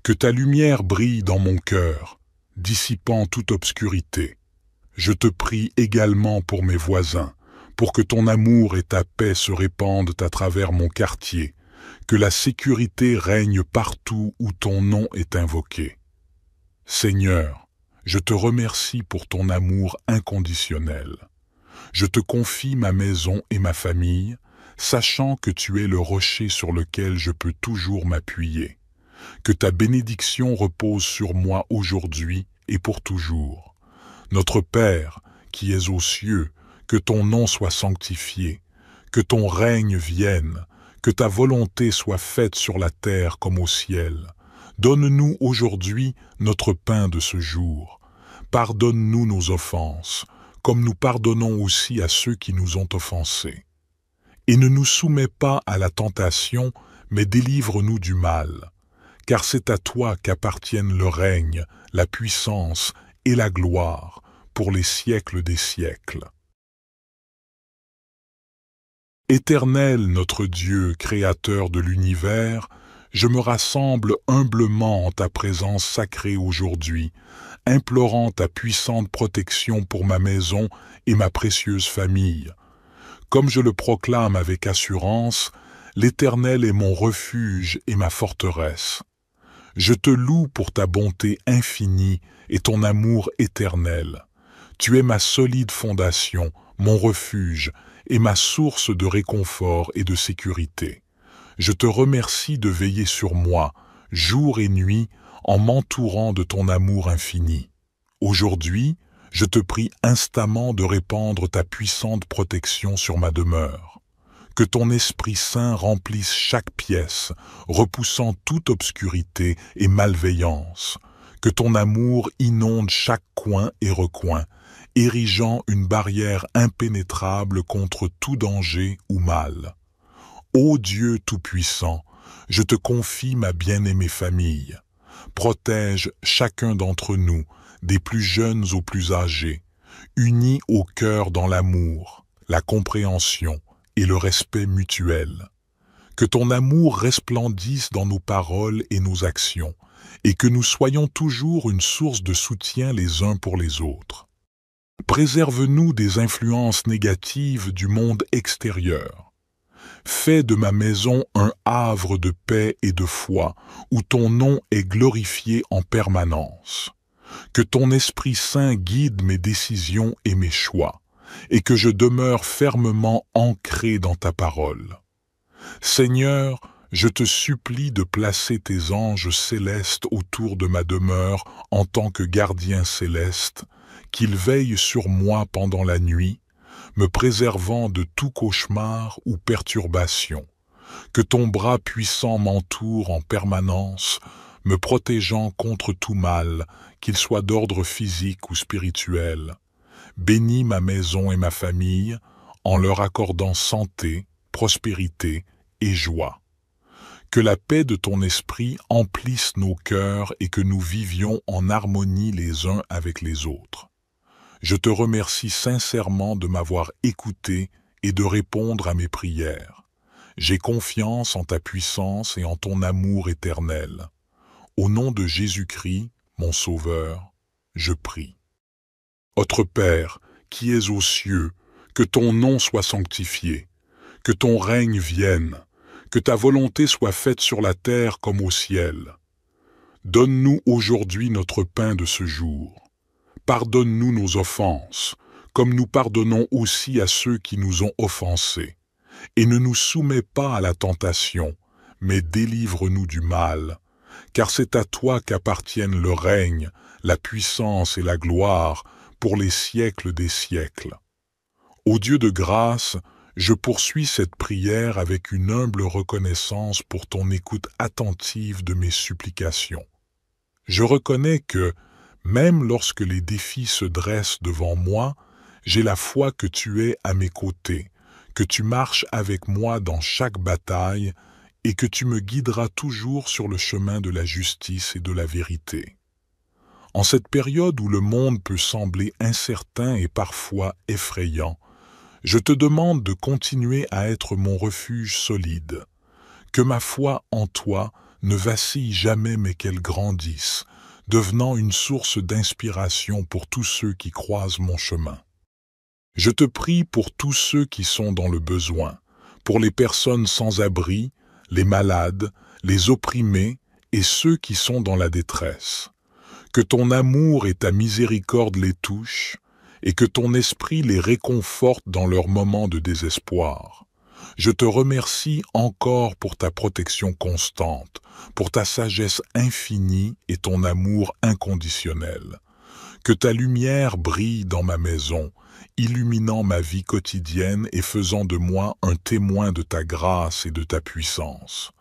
Que ta lumière brille dans mon cœur, dissipant toute obscurité. Je te prie également pour mes voisins, pour que ton amour et ta paix se répandent à travers mon quartier, que la sécurité règne partout où ton nom est invoqué. Seigneur, je te remercie pour ton amour inconditionnel. Je te confie ma maison et ma famille, sachant que tu es le rocher sur lequel je peux toujours m'appuyer. Que ta bénédiction repose sur moi aujourd'hui et pour toujours. Notre Père, qui es aux cieux, que ton nom soit sanctifié, que ton règne vienne, que ta volonté soit faite sur la terre comme au ciel. Donne-nous aujourd'hui notre pain de ce jour. Pardonne-nous nos offenses, comme nous pardonnons aussi à ceux qui nous ont offensés. Et ne nous soumets pas à la tentation, mais délivre-nous du mal. Car c'est à toi qu'appartiennent le règne, la puissance et la gloire pour les siècles des siècles. Éternel notre Dieu, Créateur de l'univers, je me rassemble humblement en ta présence sacrée aujourd'hui, implorant ta puissante protection pour ma maison et ma précieuse famille. Comme je le proclame avec assurance, l'Éternel est mon refuge et ma forteresse. Je te loue pour ta bonté infinie et ton amour éternel. Tu es ma solide fondation, mon refuge et ma source de réconfort et de sécurité. Je te remercie de veiller sur moi, jour et nuit, en m'entourant de ton amour infini. Aujourd'hui, je te prie instamment de répandre ta puissante protection sur ma demeure. Que ton Esprit Saint remplisse chaque pièce, repoussant toute obscurité et malveillance. Que ton amour inonde chaque coin et recoin, érigeant une barrière impénétrable contre tout danger ou mal. Ô Dieu Tout-Puissant, je te confie ma bien-aimée famille. Protège chacun d'entre nous, des plus jeunes aux plus âgés, unis au cœur dans l'amour, la compréhension et le respect mutuel. Que ton amour resplendisse dans nos paroles et nos actions, et que nous soyons toujours une source de soutien les uns pour les autres. Préserve-nous des influences négatives du monde extérieur Fais de ma maison un havre de paix et de foi, où ton nom est glorifié en permanence. Que ton Esprit Saint guide mes décisions et mes choix, et que je demeure fermement ancré dans ta parole. Seigneur, je te supplie de placer tes anges célestes autour de ma demeure en tant que gardien céleste, qu'ils veillent sur moi pendant la nuit, me préservant de tout cauchemar ou perturbation, que ton bras puissant m'entoure en permanence, me protégeant contre tout mal, qu'il soit d'ordre physique ou spirituel. Bénis ma maison et ma famille, en leur accordant santé, prospérité et joie. Que la paix de ton esprit emplisse nos cœurs et que nous vivions en harmonie les uns avec les autres. Je te remercie sincèrement de m'avoir écouté et de répondre à mes prières. J'ai confiance en ta puissance et en ton amour éternel. Au nom de Jésus-Christ, mon Sauveur, je prie. Notre Père, qui es aux cieux, que ton nom soit sanctifié, que ton règne vienne, que ta volonté soit faite sur la terre comme au ciel. Donne-nous aujourd'hui notre pain de ce jour. Pardonne-nous nos offenses, comme nous pardonnons aussi à ceux qui nous ont offensés. Et ne nous soumets pas à la tentation, mais délivre-nous du mal, car c'est à toi qu'appartiennent le règne, la puissance et la gloire pour les siècles des siècles. Ô Dieu de grâce, je poursuis cette prière avec une humble reconnaissance pour ton écoute attentive de mes supplications. Je reconnais que, même lorsque les défis se dressent devant moi, j'ai la foi que tu es à mes côtés, que tu marches avec moi dans chaque bataille et que tu me guideras toujours sur le chemin de la justice et de la vérité. En cette période où le monde peut sembler incertain et parfois effrayant, je te demande de continuer à être mon refuge solide, que ma foi en toi ne vacille jamais mais qu'elle grandisse, devenant une source d'inspiration pour tous ceux qui croisent mon chemin. Je te prie pour tous ceux qui sont dans le besoin, pour les personnes sans abri, les malades, les opprimés et ceux qui sont dans la détresse. Que ton amour et ta miséricorde les touchent, et que ton esprit les réconforte dans leurs moments de désespoir. Je te remercie encore pour ta protection constante, pour ta sagesse infinie et ton amour inconditionnel. Que ta lumière brille dans ma maison, illuminant ma vie quotidienne et faisant de moi un témoin de ta grâce et de ta puissance.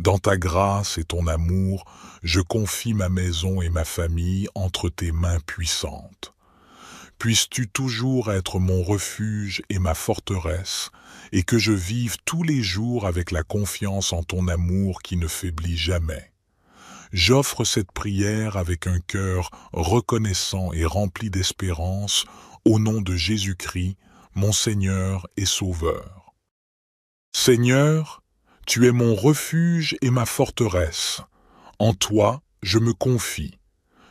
Dans ta grâce et ton amour, je confie ma maison et ma famille entre tes mains puissantes. Puisses-tu toujours être mon refuge et ma forteresse, et que je vive tous les jours avec la confiance en ton amour qui ne faiblit jamais. J'offre cette prière avec un cœur reconnaissant et rempli d'espérance au nom de Jésus-Christ, mon Seigneur et Sauveur. Seigneur, tu es mon refuge et ma forteresse. En toi, je me confie.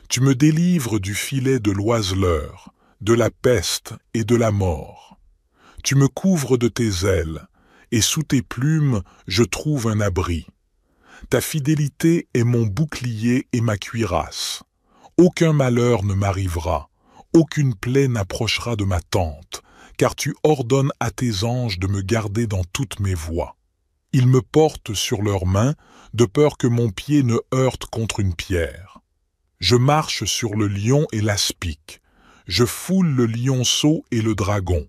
Tu me délivres du filet de l'oiseleur, de la peste et de la mort. Tu me couvres de tes ailes, et sous tes plumes je trouve un abri. Ta fidélité est mon bouclier et ma cuirasse. Aucun malheur ne m'arrivera, aucune plaie n'approchera de ma tente, car tu ordonnes à tes anges de me garder dans toutes mes voies. Ils me portent sur leurs mains, de peur que mon pied ne heurte contre une pierre. Je marche sur le lion et l'aspic, je foule le lionceau et le dragon.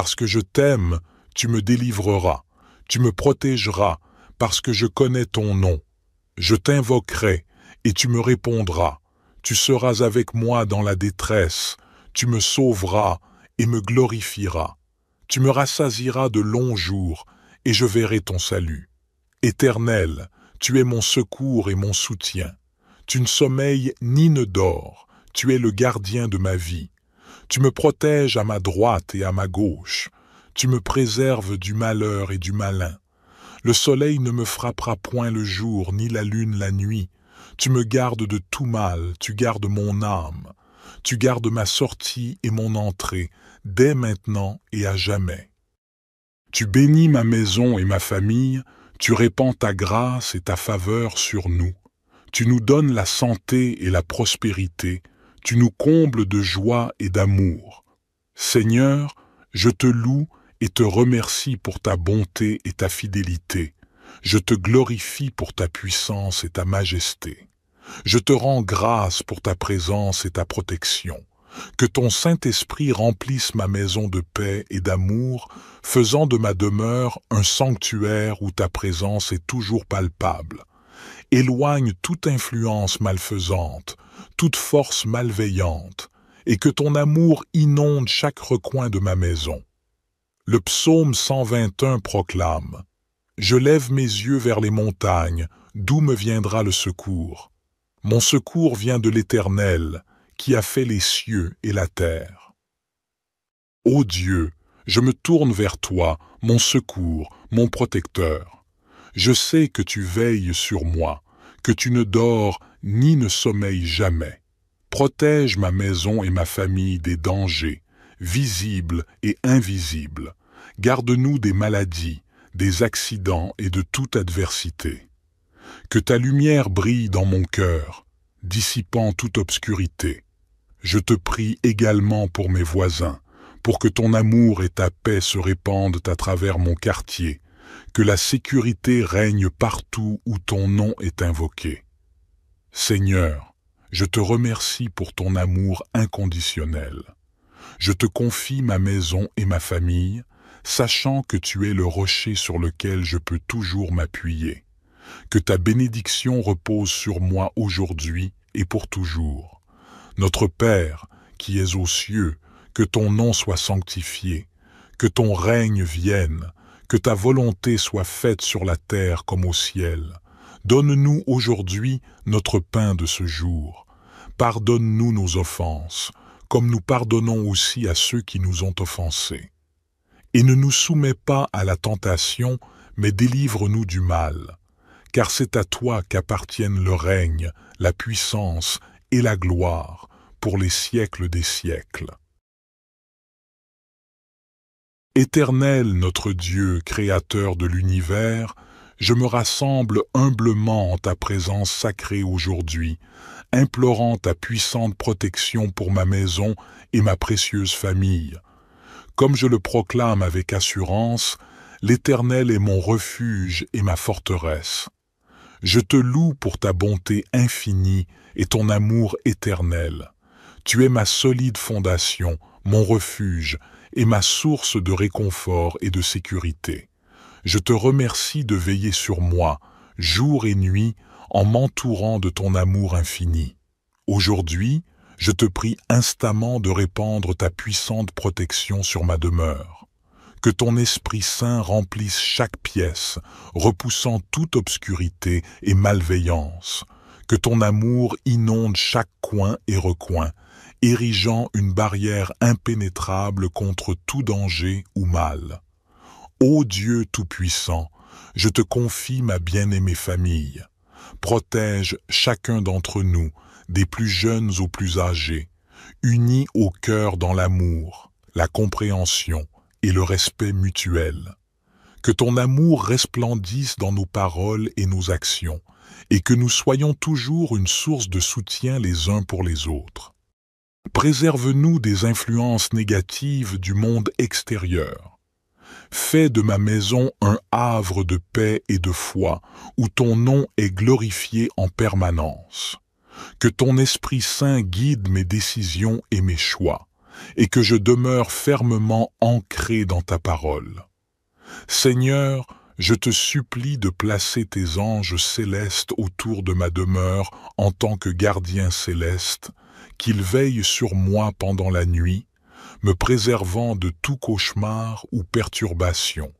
Parce que je t'aime, tu me délivreras, tu me protégeras, parce que je connais ton nom. Je t'invoquerai, et tu me répondras. Tu seras avec moi dans la détresse, tu me sauveras et me glorifieras. Tu me rassasiras de longs jours, et je verrai ton salut. Éternel, tu es mon secours et mon soutien. Tu ne sommeilles ni ne dors, tu es le gardien de ma vie. Tu me protèges à ma droite et à ma gauche. Tu me préserves du malheur et du malin. Le soleil ne me frappera point le jour, ni la lune la nuit. Tu me gardes de tout mal, tu gardes mon âme. Tu gardes ma sortie et mon entrée, dès maintenant et à jamais. Tu bénis ma maison et ma famille, tu répands ta grâce et ta faveur sur nous. Tu nous donnes la santé et la prospérité, tu nous combles de joie et d'amour. Seigneur, je te loue et te remercie pour ta bonté et ta fidélité. Je te glorifie pour ta puissance et ta majesté. Je te rends grâce pour ta présence et ta protection. Que ton Saint-Esprit remplisse ma maison de paix et d'amour, faisant de ma demeure un sanctuaire où ta présence est toujours palpable, éloigne toute influence malfaisante, toute force malveillante, et que ton amour inonde chaque recoin de ma maison. Le psaume 121 proclame Je lève mes yeux vers les montagnes, d'où me viendra le secours. Mon secours vient de l'Éternel, qui a fait les cieux et la terre. Ô Dieu, je me tourne vers toi, mon secours, mon protecteur. Je sais que tu veilles sur moi, que tu ne dors ni ne sommeilles jamais. Protège ma maison et ma famille des dangers, visibles et invisibles. Garde-nous des maladies, des accidents et de toute adversité. Que ta lumière brille dans mon cœur, dissipant toute obscurité. Je te prie également pour mes voisins, pour que ton amour et ta paix se répandent à travers mon quartier, que la sécurité règne partout où ton nom est invoqué. Seigneur, je te remercie pour ton amour inconditionnel. Je te confie ma maison et ma famille, sachant que tu es le rocher sur lequel je peux toujours m'appuyer. Que ta bénédiction repose sur moi aujourd'hui et pour toujours. Notre Père, qui es aux cieux, que ton nom soit sanctifié, que ton règne vienne, que ta volonté soit faite sur la terre comme au ciel. Donne-nous aujourd'hui notre pain de ce jour. Pardonne-nous nos offenses, comme nous pardonnons aussi à ceux qui nous ont offensés. Et ne nous soumets pas à la tentation, mais délivre-nous du mal. Car c'est à toi qu'appartiennent le règne, la puissance et la gloire pour les siècles des siècles. Éternel notre Dieu, Créateur de l'univers, je me rassemble humblement en ta présence sacrée aujourd'hui, implorant ta puissante protection pour ma maison et ma précieuse famille. Comme je le proclame avec assurance, l'Éternel est mon refuge et ma forteresse. Je te loue pour ta bonté infinie et ton amour éternel. Tu es ma solide fondation, mon refuge, est ma source de réconfort et de sécurité. Je te remercie de veiller sur moi, jour et nuit, en m'entourant de ton amour infini. Aujourd'hui, je te prie instamment de répandre ta puissante protection sur ma demeure. Que ton Esprit Saint remplisse chaque pièce, repoussant toute obscurité et malveillance. Que ton amour inonde chaque coin et recoin, érigeant une barrière impénétrable contre tout danger ou mal. Ô Dieu Tout-Puissant, je te confie ma bien-aimée famille. Protège chacun d'entre nous, des plus jeunes aux plus âgés, unis au cœur dans l'amour, la compréhension et le respect mutuel. Que ton amour resplendisse dans nos paroles et nos actions, et que nous soyons toujours une source de soutien les uns pour les autres. Préserve-nous des influences négatives du monde extérieur. Fais de ma maison un havre de paix et de foi, où ton nom est glorifié en permanence. Que ton Esprit Saint guide mes décisions et mes choix, et que je demeure fermement ancré dans ta parole. Seigneur, je te supplie de placer tes anges célestes autour de ma demeure en tant que gardien céleste, qu'il veille sur moi pendant la nuit, me préservant de tout cauchemar ou perturbation,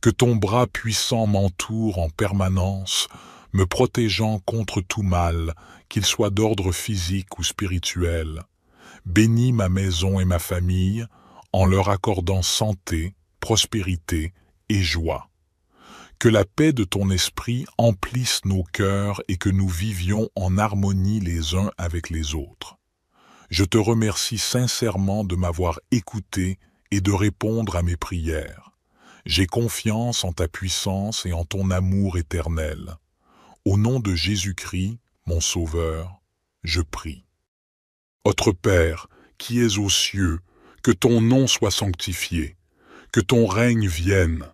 que ton bras puissant m'entoure en permanence, me protégeant contre tout mal, qu'il soit d'ordre physique ou spirituel. Bénis ma maison et ma famille, en leur accordant santé, prospérité et joie. Que la paix de ton esprit emplisse nos cœurs et que nous vivions en harmonie les uns avec les autres. Je te remercie sincèrement de m'avoir écouté et de répondre à mes prières. J'ai confiance en ta puissance et en ton amour éternel. Au nom de Jésus-Christ, mon Sauveur, je prie. Notre Père, qui es aux cieux, que ton nom soit sanctifié, que ton règne vienne,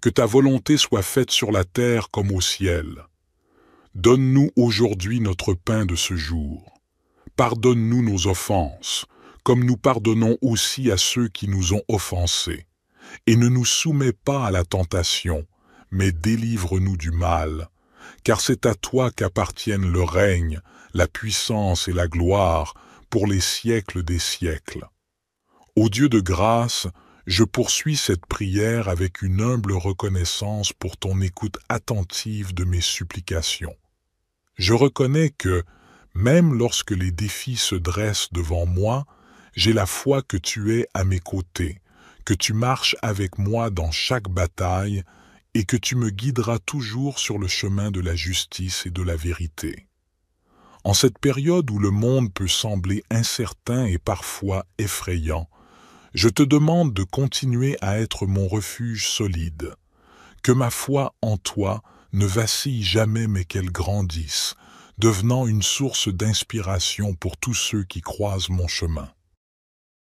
que ta volonté soit faite sur la terre comme au ciel. Donne-nous aujourd'hui notre pain de ce jour. Pardonne-nous nos offenses, comme nous pardonnons aussi à ceux qui nous ont offensés. Et ne nous soumets pas à la tentation, mais délivre-nous du mal, car c'est à toi qu'appartiennent le règne, la puissance et la gloire pour les siècles des siècles. Ô Dieu de grâce, je poursuis cette prière avec une humble reconnaissance pour ton écoute attentive de mes supplications. Je reconnais que, même lorsque les défis se dressent devant moi, j'ai la foi que tu es à mes côtés, que tu marches avec moi dans chaque bataille et que tu me guideras toujours sur le chemin de la justice et de la vérité. En cette période où le monde peut sembler incertain et parfois effrayant, je te demande de continuer à être mon refuge solide, que ma foi en toi ne vacille jamais mais qu'elle grandisse, devenant une source d'inspiration pour tous ceux qui croisent mon chemin.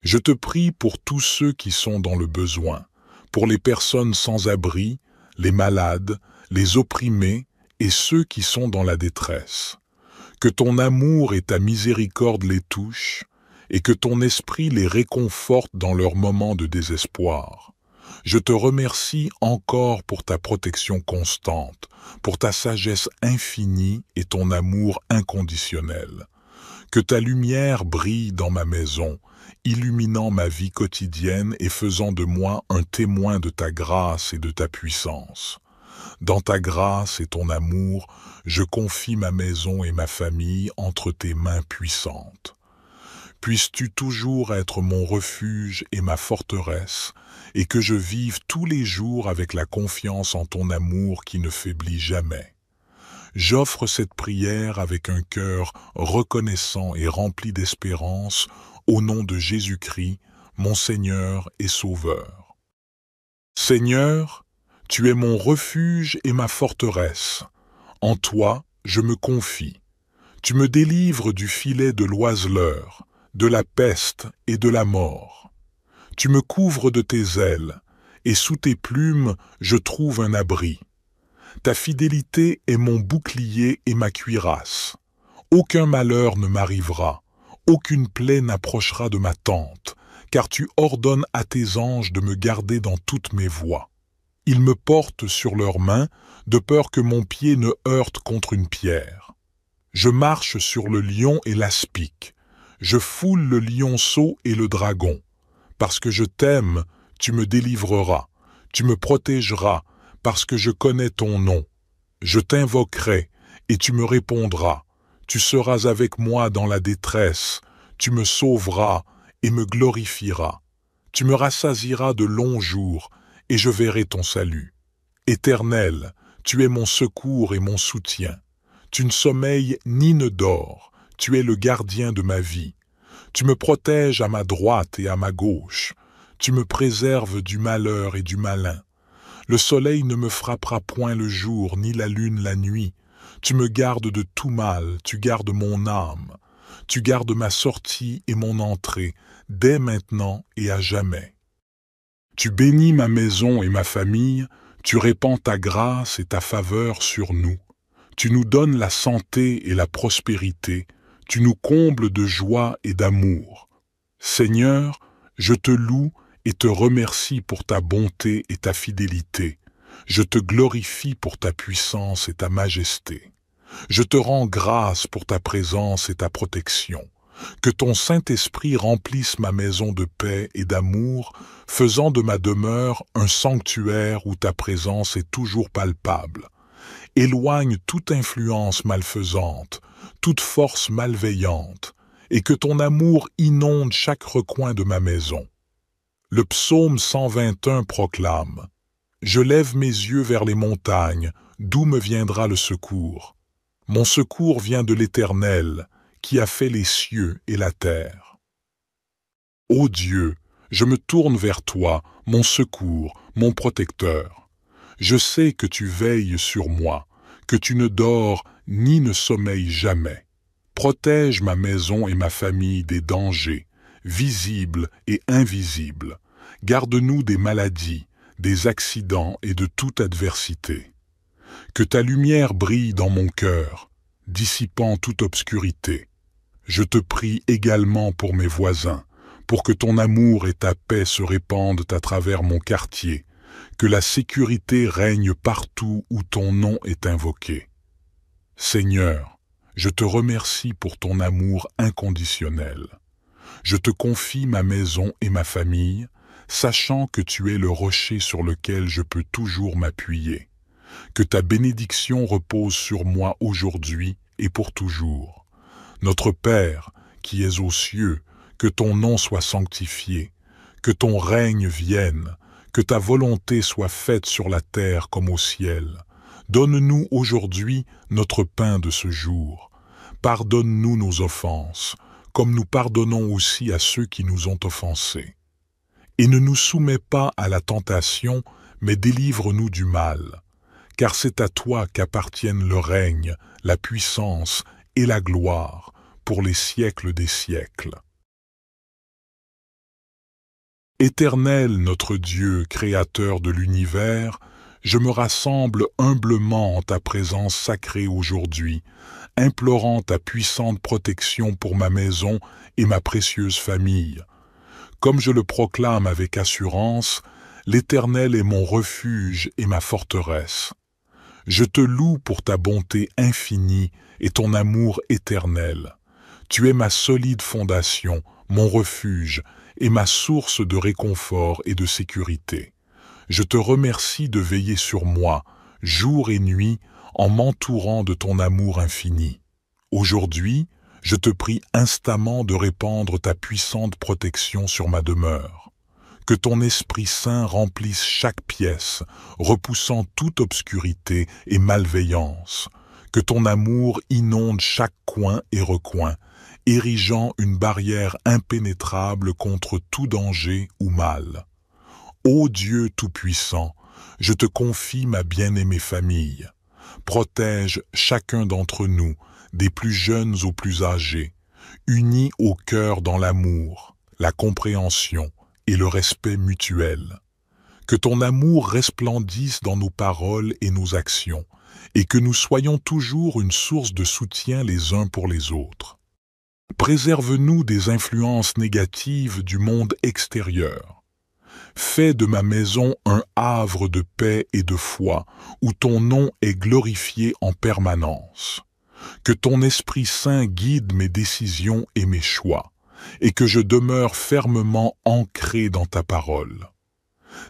Je te prie pour tous ceux qui sont dans le besoin, pour les personnes sans abri, les malades, les opprimés et ceux qui sont dans la détresse. Que ton amour et ta miséricorde les touchent, et que ton esprit les réconforte dans leurs moments de désespoir. Je te remercie encore pour ta protection constante, pour ta sagesse infinie et ton amour inconditionnel. Que ta lumière brille dans ma maison, illuminant ma vie quotidienne et faisant de moi un témoin de ta grâce et de ta puissance. Dans ta grâce et ton amour, je confie ma maison et ma famille entre tes mains puissantes. Puisses-tu toujours être mon refuge et ma forteresse, et que je vive tous les jours avec la confiance en ton amour qui ne faiblit jamais. J'offre cette prière avec un cœur reconnaissant et rempli d'espérance au nom de Jésus-Christ, mon Seigneur et Sauveur. Seigneur, tu es mon refuge et ma forteresse. En toi, je me confie. Tu me délivres du filet de l'oiseleur, de la peste et de la mort. Tu me couvres de tes ailes, et sous tes plumes je trouve un abri. Ta fidélité est mon bouclier et ma cuirasse. Aucun malheur ne m'arrivera, aucune plaie n'approchera de ma tente, car tu ordonnes à tes anges de me garder dans toutes mes voies. Ils me portent sur leurs mains, de peur que mon pied ne heurte contre une pierre. Je marche sur le lion et l'aspic, je foule le lionceau et le dragon. Parce que je t'aime, tu me délivreras, tu me protégeras, parce que je connais ton nom. Je t'invoquerai, et tu me répondras. Tu seras avec moi dans la détresse, tu me sauveras et me glorifieras. Tu me rassasiras de longs jours, et je verrai ton salut. Éternel, tu es mon secours et mon soutien. Tu ne sommeilles ni ne dors, tu es le gardien de ma vie. Tu me protèges à ma droite et à ma gauche. Tu me préserves du malheur et du malin. Le soleil ne me frappera point le jour, ni la lune la nuit. Tu me gardes de tout mal, tu gardes mon âme. Tu gardes ma sortie et mon entrée, dès maintenant et à jamais. Tu bénis ma maison et ma famille, tu répands ta grâce et ta faveur sur nous. Tu nous donnes la santé et la prospérité, tu nous combles de joie et d'amour. Seigneur, je te loue et te remercie pour ta bonté et ta fidélité. Je te glorifie pour ta puissance et ta majesté. Je te rends grâce pour ta présence et ta protection. Que ton Saint-Esprit remplisse ma maison de paix et d'amour, faisant de ma demeure un sanctuaire où ta présence est toujours palpable. Éloigne toute influence malfaisante, toute force malveillante, et que ton amour inonde chaque recoin de ma maison. Le psaume 121 proclame Je lève mes yeux vers les montagnes, d'où me viendra le secours. Mon secours vient de l'Éternel, qui a fait les cieux et la terre. Ô Dieu, je me tourne vers toi, mon secours, mon protecteur. Je sais que tu veilles sur moi, que tu ne dors ni ne sommeille jamais. Protège ma maison et ma famille des dangers, visibles et invisibles. Garde-nous des maladies, des accidents et de toute adversité. Que ta lumière brille dans mon cœur, dissipant toute obscurité. Je te prie également pour mes voisins, pour que ton amour et ta paix se répandent à travers mon quartier, que la sécurité règne partout où ton nom est invoqué. Seigneur, je te remercie pour ton amour inconditionnel. Je te confie ma maison et ma famille, sachant que tu es le rocher sur lequel je peux toujours m'appuyer. Que ta bénédiction repose sur moi aujourd'hui et pour toujours. Notre Père, qui es aux cieux, que ton nom soit sanctifié, que ton règne vienne, que ta volonté soit faite sur la terre comme au ciel. Donne-nous aujourd'hui notre pain de ce jour. Pardonne-nous nos offenses, comme nous pardonnons aussi à ceux qui nous ont offensés. Et ne nous soumets pas à la tentation, mais délivre-nous du mal. Car c'est à toi qu'appartiennent le règne, la puissance et la gloire pour les siècles des siècles. Éternel notre Dieu, Créateur de l'univers, je me rassemble humblement en ta présence sacrée aujourd'hui, implorant ta puissante protection pour ma maison et ma précieuse famille. Comme je le proclame avec assurance, l'Éternel est mon refuge et ma forteresse. Je te loue pour ta bonté infinie et ton amour éternel. Tu es ma solide fondation, mon refuge, et ma source de réconfort et de sécurité. Je te remercie de veiller sur moi, jour et nuit, en m'entourant de ton amour infini. Aujourd'hui, je te prie instamment de répandre ta puissante protection sur ma demeure. Que ton Esprit Saint remplisse chaque pièce, repoussant toute obscurité et malveillance. Que ton amour inonde chaque coin et recoin, érigeant une barrière impénétrable contre tout danger ou mal. Ô Dieu Tout-Puissant, je te confie ma bien-aimée famille. Protège chacun d'entre nous, des plus jeunes aux plus âgés, unis au cœur dans l'amour, la compréhension et le respect mutuel. Que ton amour resplendisse dans nos paroles et nos actions, et que nous soyons toujours une source de soutien les uns pour les autres. Préserve-nous des influences négatives du monde extérieur Fais de ma maison un havre de paix et de foi, où ton nom est glorifié en permanence. Que ton Esprit Saint guide mes décisions et mes choix, et que je demeure fermement ancré dans ta parole.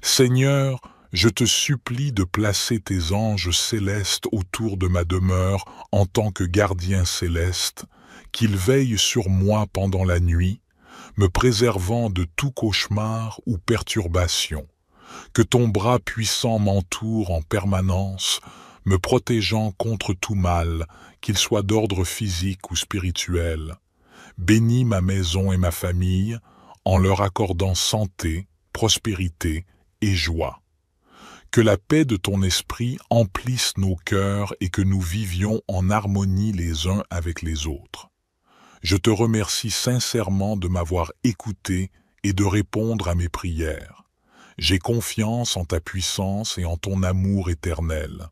Seigneur, je te supplie de placer tes anges célestes autour de ma demeure en tant que gardien céleste, qu'ils veillent sur moi pendant la nuit, me préservant de tout cauchemar ou perturbation. Que ton bras puissant m'entoure en permanence, me protégeant contre tout mal, qu'il soit d'ordre physique ou spirituel. Bénis ma maison et ma famille, en leur accordant santé, prospérité et joie. Que la paix de ton esprit emplisse nos cœurs et que nous vivions en harmonie les uns avec les autres. Je te remercie sincèrement de m'avoir écouté et de répondre à mes prières. J'ai confiance en ta puissance et en ton amour éternel.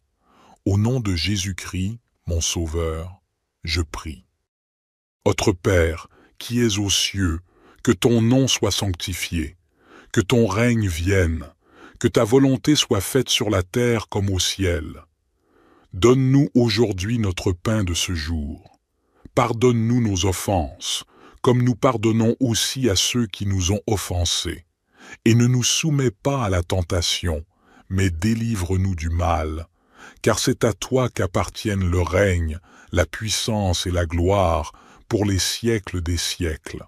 Au nom de Jésus-Christ, mon Sauveur, je prie. Notre Père, qui es aux cieux, que ton nom soit sanctifié, que ton règne vienne, que ta volonté soit faite sur la terre comme au ciel. Donne-nous aujourd'hui notre pain de ce jour. Pardonne-nous nos offenses, comme nous pardonnons aussi à ceux qui nous ont offensés. Et ne nous soumets pas à la tentation, mais délivre-nous du mal, car c'est à toi qu'appartiennent le règne, la puissance et la gloire pour les siècles des siècles.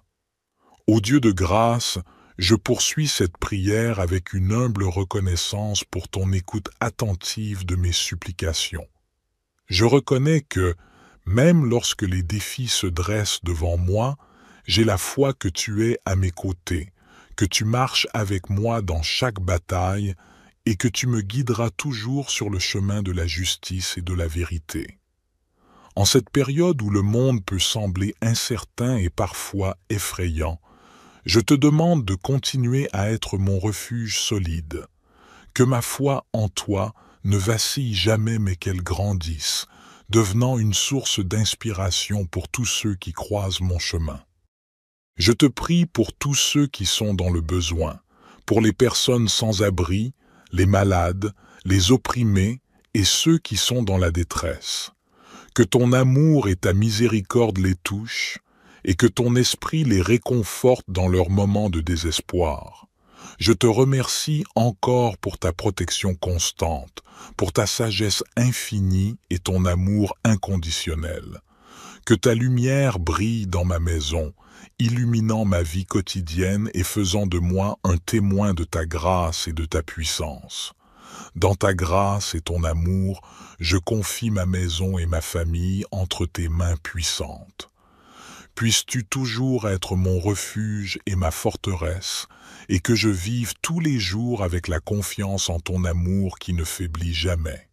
Ô Dieu de grâce, je poursuis cette prière avec une humble reconnaissance pour ton écoute attentive de mes supplications. Je reconnais que, même lorsque les défis se dressent devant moi, j'ai la foi que tu es à mes côtés, que tu marches avec moi dans chaque bataille et que tu me guideras toujours sur le chemin de la justice et de la vérité. En cette période où le monde peut sembler incertain et parfois effrayant, je te demande de continuer à être mon refuge solide, que ma foi en toi ne vacille jamais mais qu'elle grandisse, devenant une source d'inspiration pour tous ceux qui croisent mon chemin. Je te prie pour tous ceux qui sont dans le besoin, pour les personnes sans abri, les malades, les opprimés et ceux qui sont dans la détresse. Que ton amour et ta miséricorde les touchent, et que ton esprit les réconforte dans leurs moments de désespoir. Je te remercie encore pour ta protection constante, pour ta sagesse infinie et ton amour inconditionnel. Que ta lumière brille dans ma maison, illuminant ma vie quotidienne et faisant de moi un témoin de ta grâce et de ta puissance. Dans ta grâce et ton amour, je confie ma maison et ma famille entre tes mains puissantes. Puisses-tu toujours être mon refuge et ma forteresse, et que je vive tous les jours avec la confiance en ton amour qui ne faiblit jamais.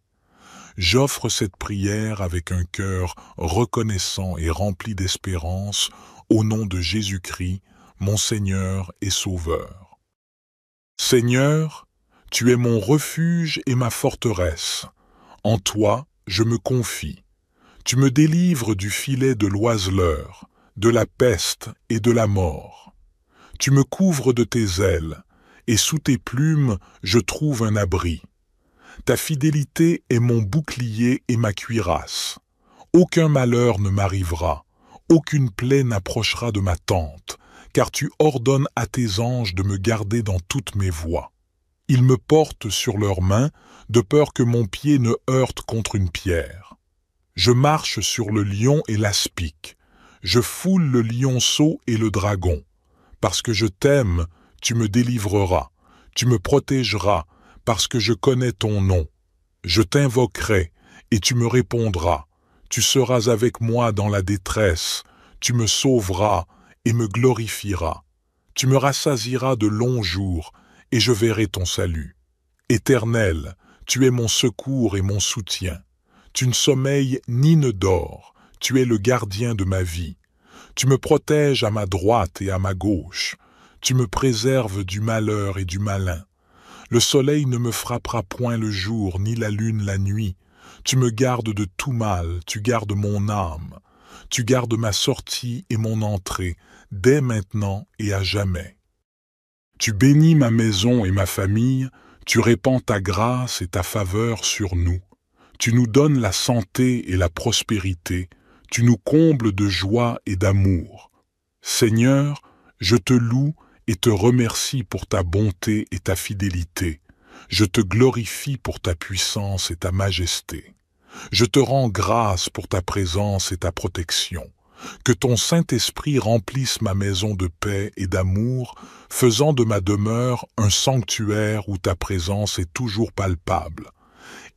J'offre cette prière avec un cœur reconnaissant et rempli d'espérance au nom de Jésus-Christ, mon Seigneur et Sauveur. Seigneur, tu es mon refuge et ma forteresse. En toi, je me confie. Tu me délivres du filet de l'oiseleur, de la peste et de la mort. Tu me couvres de tes ailes, et sous tes plumes je trouve un abri. Ta fidélité est mon bouclier et ma cuirasse. Aucun malheur ne m'arrivera, aucune plaie n'approchera de ma tente, car tu ordonnes à tes anges de me garder dans toutes mes voies. Ils me portent sur leurs mains, de peur que mon pied ne heurte contre une pierre. Je marche sur le lion et l'aspic, je foule le lionceau et le dragon. Parce que je t'aime, tu me délivreras, tu me protégeras, parce que je connais ton nom. Je t'invoquerai, et tu me répondras. Tu seras avec moi dans la détresse, tu me sauveras et me glorifieras. Tu me rassasiras de longs jours, et je verrai ton salut. Éternel, tu es mon secours et mon soutien. Tu ne sommeilles ni ne dors, tu es le gardien de ma vie. Tu me protèges à ma droite et à ma gauche. Tu me préserves du malheur et du malin. Le soleil ne me frappera point le jour, ni la lune la nuit. Tu me gardes de tout mal, tu gardes mon âme. Tu gardes ma sortie et mon entrée, dès maintenant et à jamais. Tu bénis ma maison et ma famille, tu répands ta grâce et ta faveur sur nous. Tu nous donnes la santé et la prospérité, tu nous combles de joie et d'amour. Seigneur, je te loue et te remercie pour ta bonté et ta fidélité. Je te glorifie pour ta puissance et ta majesté. Je te rends grâce pour ta présence et ta protection. Que ton Saint-Esprit remplisse ma maison de paix et d'amour, faisant de ma demeure un sanctuaire où ta présence est toujours palpable.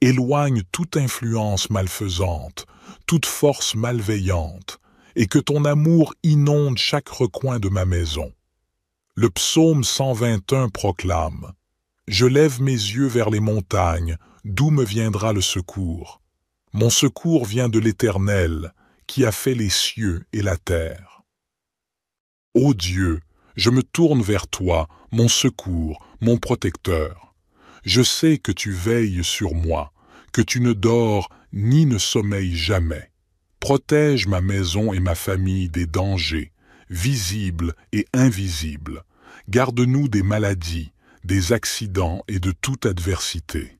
Éloigne toute influence malfaisante, toute force malveillante, et que ton amour inonde chaque recoin de ma maison. Le psaume 121 proclame Je lève mes yeux vers les montagnes, d'où me viendra le secours. Mon secours vient de l'Éternel, qui a fait les cieux et la terre. Ô Dieu, je me tourne vers toi, mon secours, mon protecteur. Je sais que tu veilles sur moi, que tu ne dors ni ne sommeille jamais. Protège ma maison et ma famille des dangers, visibles et invisibles. Garde-nous des maladies, des accidents et de toute adversité.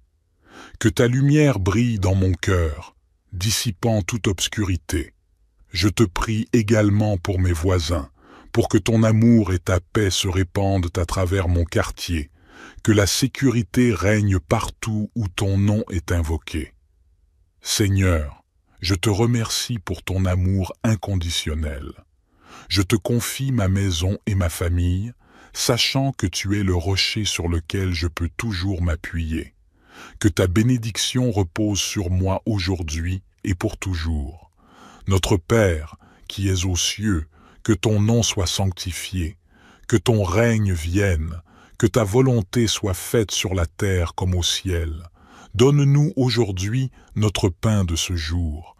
Que ta lumière brille dans mon cœur, dissipant toute obscurité. Je te prie également pour mes voisins, pour que ton amour et ta paix se répandent à travers mon quartier, que la sécurité règne partout où ton nom est invoqué. Seigneur, je te remercie pour ton amour inconditionnel. Je te confie ma maison et ma famille, sachant que tu es le rocher sur lequel je peux toujours m'appuyer. Que ta bénédiction repose sur moi aujourd'hui et pour toujours. Notre Père, qui es aux cieux, que ton nom soit sanctifié, que ton règne vienne, que ta volonté soit faite sur la terre comme au ciel. Donne-nous aujourd'hui notre pain de ce jour.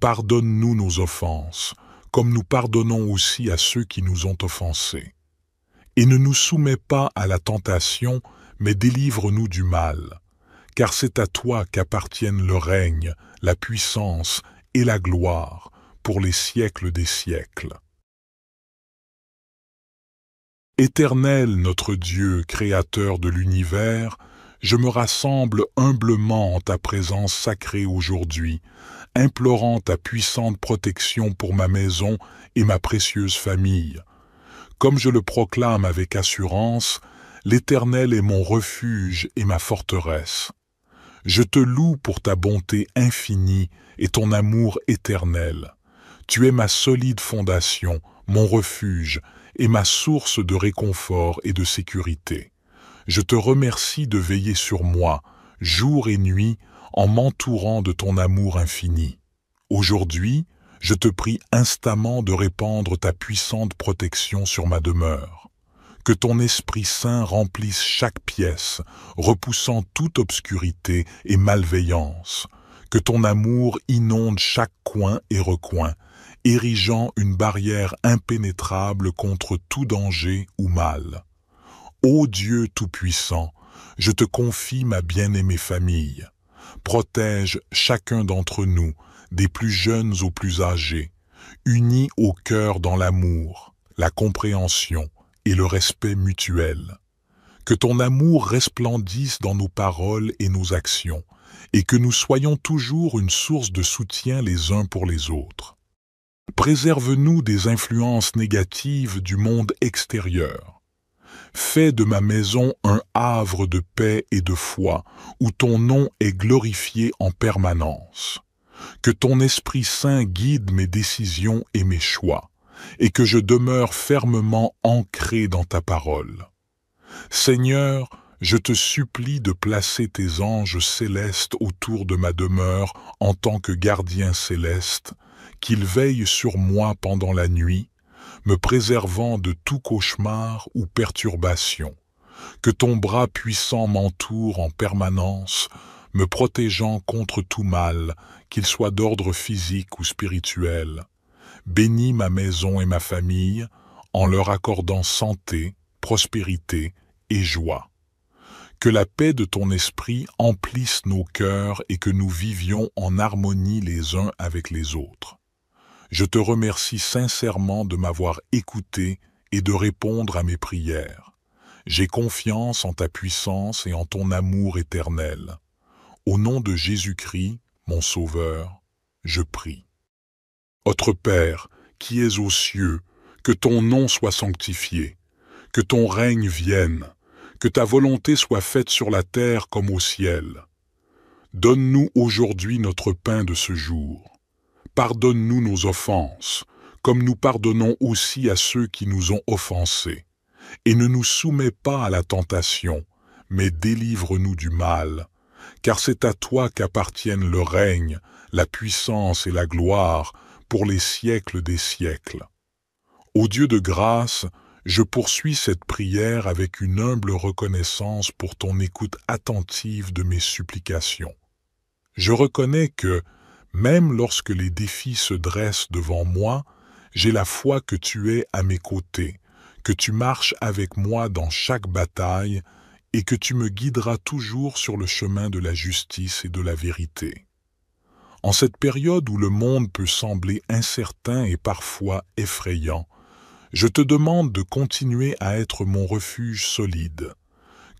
Pardonne-nous nos offenses, comme nous pardonnons aussi à ceux qui nous ont offensés. Et ne nous soumets pas à la tentation, mais délivre-nous du mal. Car c'est à toi qu'appartiennent le règne, la puissance et la gloire pour les siècles des siècles. Éternel notre Dieu, Créateur de l'univers, je me rassemble humblement en ta présence sacrée aujourd'hui, implorant ta puissante protection pour ma maison et ma précieuse famille. Comme je le proclame avec assurance, l'Éternel est mon refuge et ma forteresse. Je te loue pour ta bonté infinie et ton amour éternel. Tu es ma solide fondation, mon refuge et ma source de réconfort et de sécurité. Je te remercie de veiller sur moi, jour et nuit, en m'entourant de ton amour infini. Aujourd'hui, je te prie instamment de répandre ta puissante protection sur ma demeure. Que ton Esprit Saint remplisse chaque pièce, repoussant toute obscurité et malveillance. Que ton amour inonde chaque coin et recoin, érigeant une barrière impénétrable contre tout danger ou mal. Ô Dieu Tout-Puissant, je te confie ma bien-aimée famille. Protège chacun d'entre nous, des plus jeunes aux plus âgés, unis au cœur dans l'amour, la compréhension et le respect mutuel. Que ton amour resplendisse dans nos paroles et nos actions, et que nous soyons toujours une source de soutien les uns pour les autres. Préserve-nous des influences négatives du monde extérieur Fais de ma maison un havre de paix et de foi, où ton nom est glorifié en permanence. Que ton Esprit Saint guide mes décisions et mes choix, et que je demeure fermement ancré dans ta parole. Seigneur, je te supplie de placer tes anges célestes autour de ma demeure en tant que gardien céleste, qu'ils veillent sur moi pendant la nuit, me préservant de tout cauchemar ou perturbation, que ton bras puissant m'entoure en permanence, me protégeant contre tout mal, qu'il soit d'ordre physique ou spirituel. Bénis ma maison et ma famille, en leur accordant santé, prospérité et joie. Que la paix de ton esprit emplisse nos cœurs et que nous vivions en harmonie les uns avec les autres. Je te remercie sincèrement de m'avoir écouté et de répondre à mes prières. J'ai confiance en ta puissance et en ton amour éternel. Au nom de Jésus-Christ, mon Sauveur, je prie. Notre Père, qui es aux cieux, que ton nom soit sanctifié, que ton règne vienne, que ta volonté soit faite sur la terre comme au ciel. Donne-nous aujourd'hui notre pain de ce jour. Pardonne-nous nos offenses, comme nous pardonnons aussi à ceux qui nous ont offensés. Et ne nous soumets pas à la tentation, mais délivre-nous du mal, car c'est à toi qu'appartiennent le règne, la puissance et la gloire pour les siècles des siècles. Ô Dieu de grâce, je poursuis cette prière avec une humble reconnaissance pour ton écoute attentive de mes supplications. Je reconnais que, même lorsque les défis se dressent devant moi, j'ai la foi que tu es à mes côtés, que tu marches avec moi dans chaque bataille et que tu me guideras toujours sur le chemin de la justice et de la vérité. En cette période où le monde peut sembler incertain et parfois effrayant, je te demande de continuer à être mon refuge solide,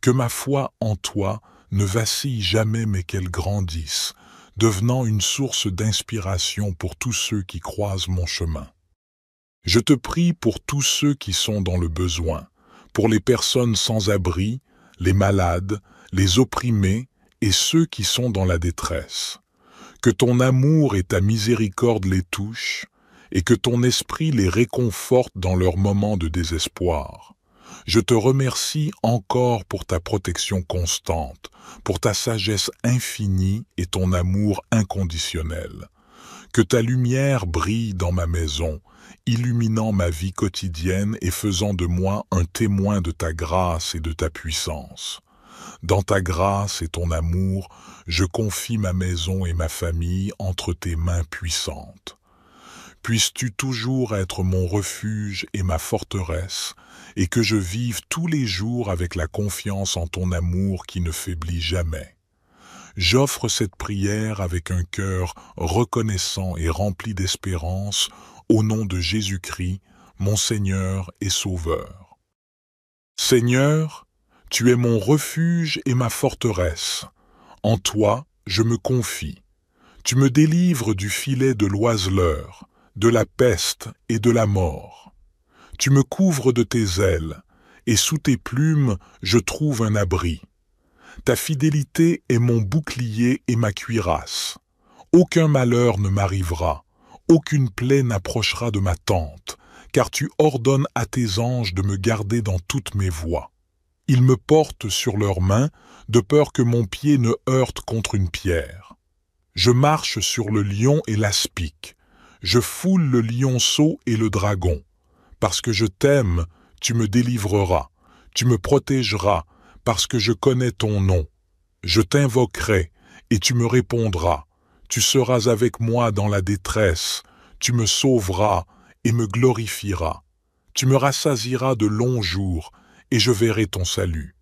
que ma foi en toi ne vacille jamais mais qu'elle grandisse, devenant une source d'inspiration pour tous ceux qui croisent mon chemin. Je te prie pour tous ceux qui sont dans le besoin, pour les personnes sans abri, les malades, les opprimés et ceux qui sont dans la détresse. Que ton amour et ta miséricorde les touchent, et que ton esprit les réconforte dans leurs moments de désespoir. Je te remercie encore pour ta protection constante, pour ta sagesse infinie et ton amour inconditionnel. Que ta lumière brille dans ma maison, illuminant ma vie quotidienne et faisant de moi un témoin de ta grâce et de ta puissance. Dans ta grâce et ton amour, je confie ma maison et ma famille entre tes mains puissantes. Puisses-tu toujours être mon refuge et ma forteresse, et que je vive tous les jours avec la confiance en ton amour qui ne faiblit jamais. J'offre cette prière avec un cœur reconnaissant et rempli d'espérance au nom de Jésus-Christ, mon Seigneur et Sauveur. Seigneur, tu es mon refuge et ma forteresse. En toi, je me confie. Tu me délivres du filet de l'oiseleur, de la peste et de la mort. Tu me couvres de tes ailes, et sous tes plumes je trouve un abri. Ta fidélité est mon bouclier et ma cuirasse. Aucun malheur ne m'arrivera, aucune plaie n'approchera de ma tente, car tu ordonnes à tes anges de me garder dans toutes mes voies. Ils me portent sur leurs mains, de peur que mon pied ne heurte contre une pierre. Je marche sur le lion et l'aspic, je foule le lionceau et le dragon. Parce que je t'aime, tu me délivreras, tu me protégeras, parce que je connais ton nom. Je t'invoquerai, et tu me répondras. Tu seras avec moi dans la détresse, tu me sauveras et me glorifieras. Tu me rassasiras de longs jours, et je verrai ton salut.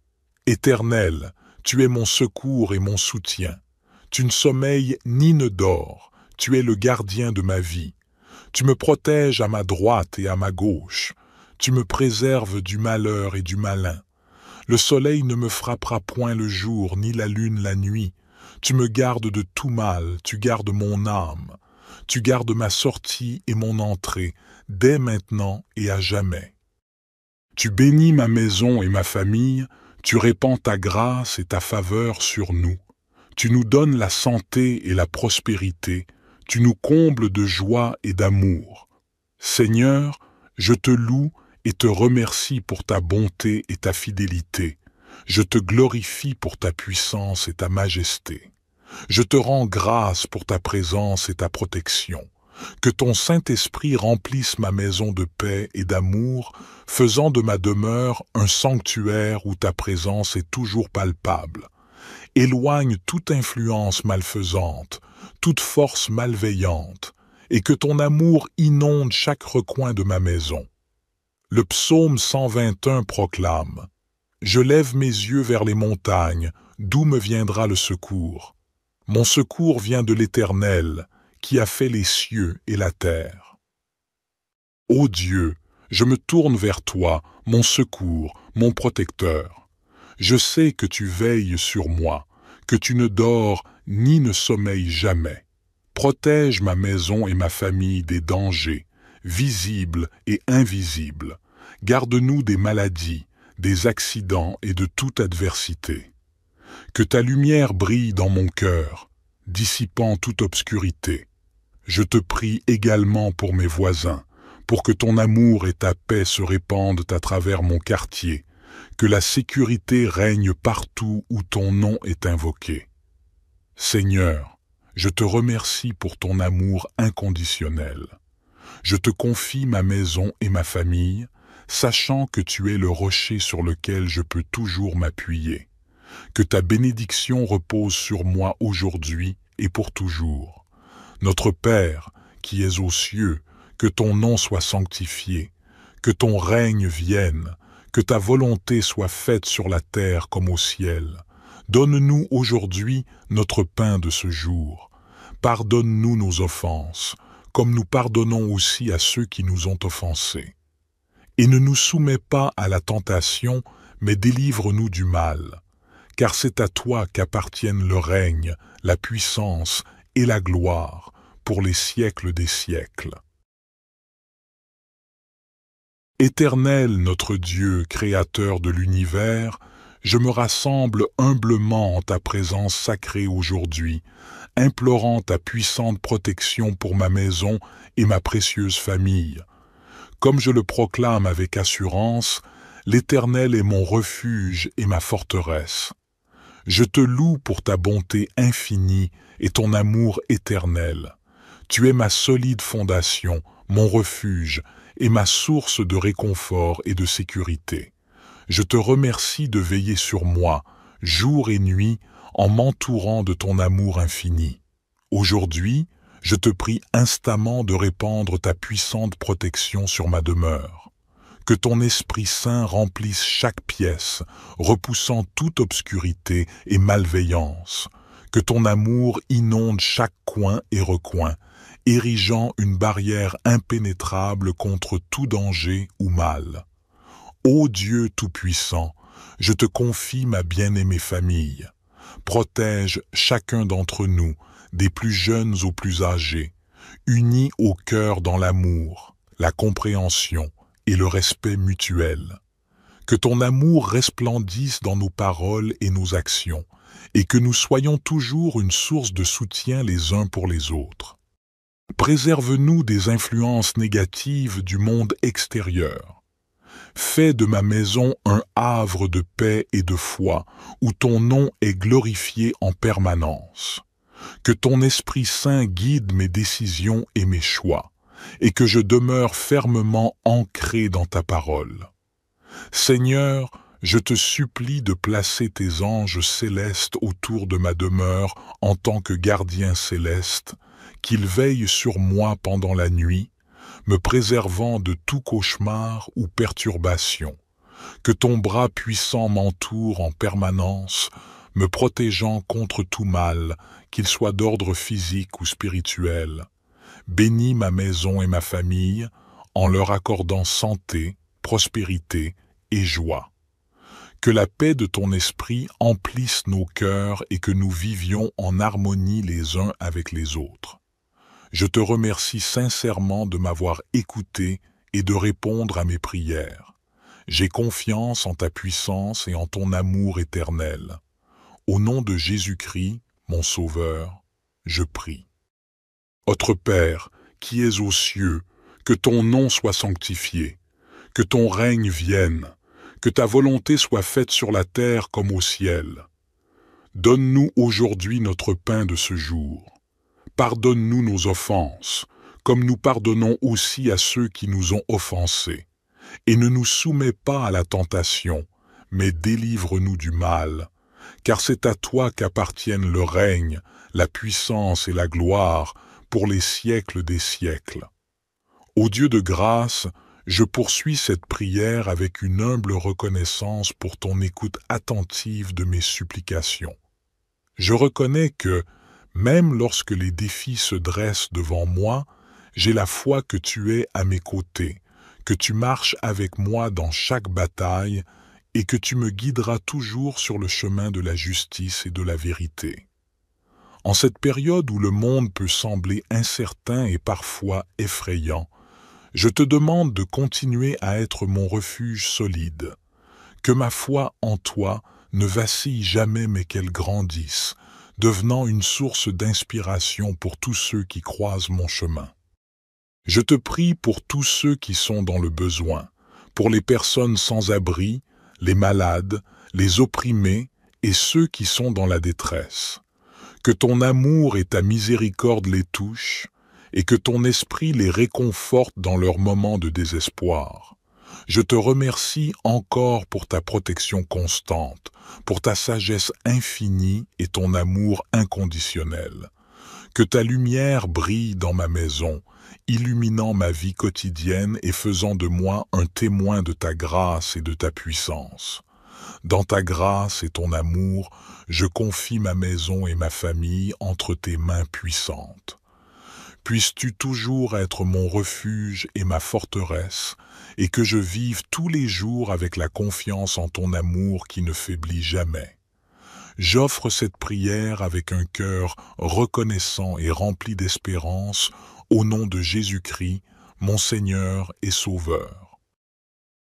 Éternel, tu es mon secours et mon soutien. Tu ne sommeilles ni ne dors, tu es le gardien de ma vie. Tu me protèges à ma droite et à ma gauche. Tu me préserves du malheur et du malin. Le soleil ne me frappera point le jour, ni la lune la nuit. Tu me gardes de tout mal, tu gardes mon âme. Tu gardes ma sortie et mon entrée, dès maintenant et à jamais. Tu bénis ma maison et ma famille, tu répands ta grâce et ta faveur sur nous. Tu nous donnes la santé et la prospérité, tu nous combles de joie et d'amour. Seigneur, je te loue et te remercie pour ta bonté et ta fidélité. Je te glorifie pour ta puissance et ta majesté. Je te rends grâce pour ta présence et ta protection. Que ton Saint-Esprit remplisse ma maison de paix et d'amour, faisant de ma demeure un sanctuaire où ta présence est toujours palpable, éloigne toute influence malfaisante, toute force malveillante, et que ton amour inonde chaque recoin de ma maison. Le psaume 121 proclame Je lève mes yeux vers les montagnes, d'où me viendra le secours. Mon secours vient de l'Éternel, qui a fait les cieux et la terre. Ô Dieu, je me tourne vers toi, mon secours, mon protecteur. Je sais que tu veilles sur moi, que tu ne dors ni ne sommeilles jamais. Protège ma maison et ma famille des dangers, visibles et invisibles. Garde-nous des maladies, des accidents et de toute adversité. Que ta lumière brille dans mon cœur, dissipant toute obscurité. Je te prie également pour mes voisins, pour que ton amour et ta paix se répandent à travers mon quartier, que la sécurité règne partout où ton nom est invoqué. Seigneur, je te remercie pour ton amour inconditionnel. Je te confie ma maison et ma famille, sachant que tu es le rocher sur lequel je peux toujours m'appuyer. Que ta bénédiction repose sur moi aujourd'hui et pour toujours. Notre Père, qui es aux cieux, que ton nom soit sanctifié, que ton règne vienne, que ta volonté soit faite sur la terre comme au ciel. Donne-nous aujourd'hui notre pain de ce jour. Pardonne-nous nos offenses, comme nous pardonnons aussi à ceux qui nous ont offensés. Et ne nous soumets pas à la tentation, mais délivre-nous du mal. Car c'est à toi qu'appartiennent le règne, la puissance et la gloire pour les siècles des siècles. Éternel notre Dieu, Créateur de l'univers, je me rassemble humblement en ta présence sacrée aujourd'hui, implorant ta puissante protection pour ma maison et ma précieuse famille. Comme je le proclame avec assurance, l'Éternel est mon refuge et ma forteresse. Je te loue pour ta bonté infinie et ton amour éternel. Tu es ma solide fondation, mon refuge et ma source de réconfort et de sécurité. Je te remercie de veiller sur moi, jour et nuit, en m'entourant de ton amour infini. Aujourd'hui, je te prie instamment de répandre ta puissante protection sur ma demeure. Que ton Esprit Saint remplisse chaque pièce, repoussant toute obscurité et malveillance. Que ton amour inonde chaque coin et recoin, érigeant une barrière impénétrable contre tout danger ou mal. Ô Dieu Tout-Puissant, je te confie ma bien-aimée famille. Protège chacun d'entre nous, des plus jeunes aux plus âgés, unis au cœur dans l'amour, la compréhension et le respect mutuel. Que ton amour resplendisse dans nos paroles et nos actions, et que nous soyons toujours une source de soutien les uns pour les autres. Préserve-nous des influences négatives du monde extérieur. Fais de ma maison un havre de paix et de foi, où ton nom est glorifié en permanence. Que ton Esprit Saint guide mes décisions et mes choix, et que je demeure fermement ancré dans ta parole. Seigneur, je te supplie de placer tes anges célestes autour de ma demeure en tant que gardien céleste, qu'il veille sur moi pendant la nuit, me préservant de tout cauchemar ou perturbation, que ton bras puissant m'entoure en permanence, me protégeant contre tout mal, qu'il soit d'ordre physique ou spirituel. Bénis ma maison et ma famille, en leur accordant santé, prospérité et joie. Que la paix de ton esprit emplisse nos cœurs et que nous vivions en harmonie les uns avec les autres. Je te remercie sincèrement de m'avoir écouté et de répondre à mes prières. J'ai confiance en ta puissance et en ton amour éternel. Au nom de Jésus-Christ, mon Sauveur, je prie. Notre Père, qui es aux cieux, que ton nom soit sanctifié, que ton règne vienne, que ta volonté soit faite sur la terre comme au ciel. Donne-nous aujourd'hui notre pain de ce jour. Pardonne-nous nos offenses, comme nous pardonnons aussi à ceux qui nous ont offensés. Et ne nous soumets pas à la tentation, mais délivre-nous du mal. Car c'est à toi qu'appartiennent le règne, la puissance et la gloire pour les siècles des siècles. Ô Dieu de grâce, je poursuis cette prière avec une humble reconnaissance pour ton écoute attentive de mes supplications. Je reconnais que, même lorsque les défis se dressent devant moi, j'ai la foi que tu es à mes côtés, que tu marches avec moi dans chaque bataille et que tu me guideras toujours sur le chemin de la justice et de la vérité. En cette période où le monde peut sembler incertain et parfois effrayant, je te demande de continuer à être mon refuge solide, que ma foi en toi ne vacille jamais mais qu'elle grandisse, devenant une source d'inspiration pour tous ceux qui croisent mon chemin. Je te prie pour tous ceux qui sont dans le besoin, pour les personnes sans abri, les malades, les opprimés et ceux qui sont dans la détresse. Que ton amour et ta miséricorde les touchent, et que ton esprit les réconforte dans leurs moments de désespoir. Je te remercie encore pour ta protection constante, pour ta sagesse infinie et ton amour inconditionnel. Que ta lumière brille dans ma maison, illuminant ma vie quotidienne et faisant de moi un témoin de ta grâce et de ta puissance. Dans ta grâce et ton amour, je confie ma maison et ma famille entre tes mains puissantes. Puisses-tu toujours être mon refuge et ma forteresse, et que je vive tous les jours avec la confiance en ton amour qui ne faiblit jamais. J'offre cette prière avec un cœur reconnaissant et rempli d'espérance au nom de Jésus-Christ, mon Seigneur et Sauveur.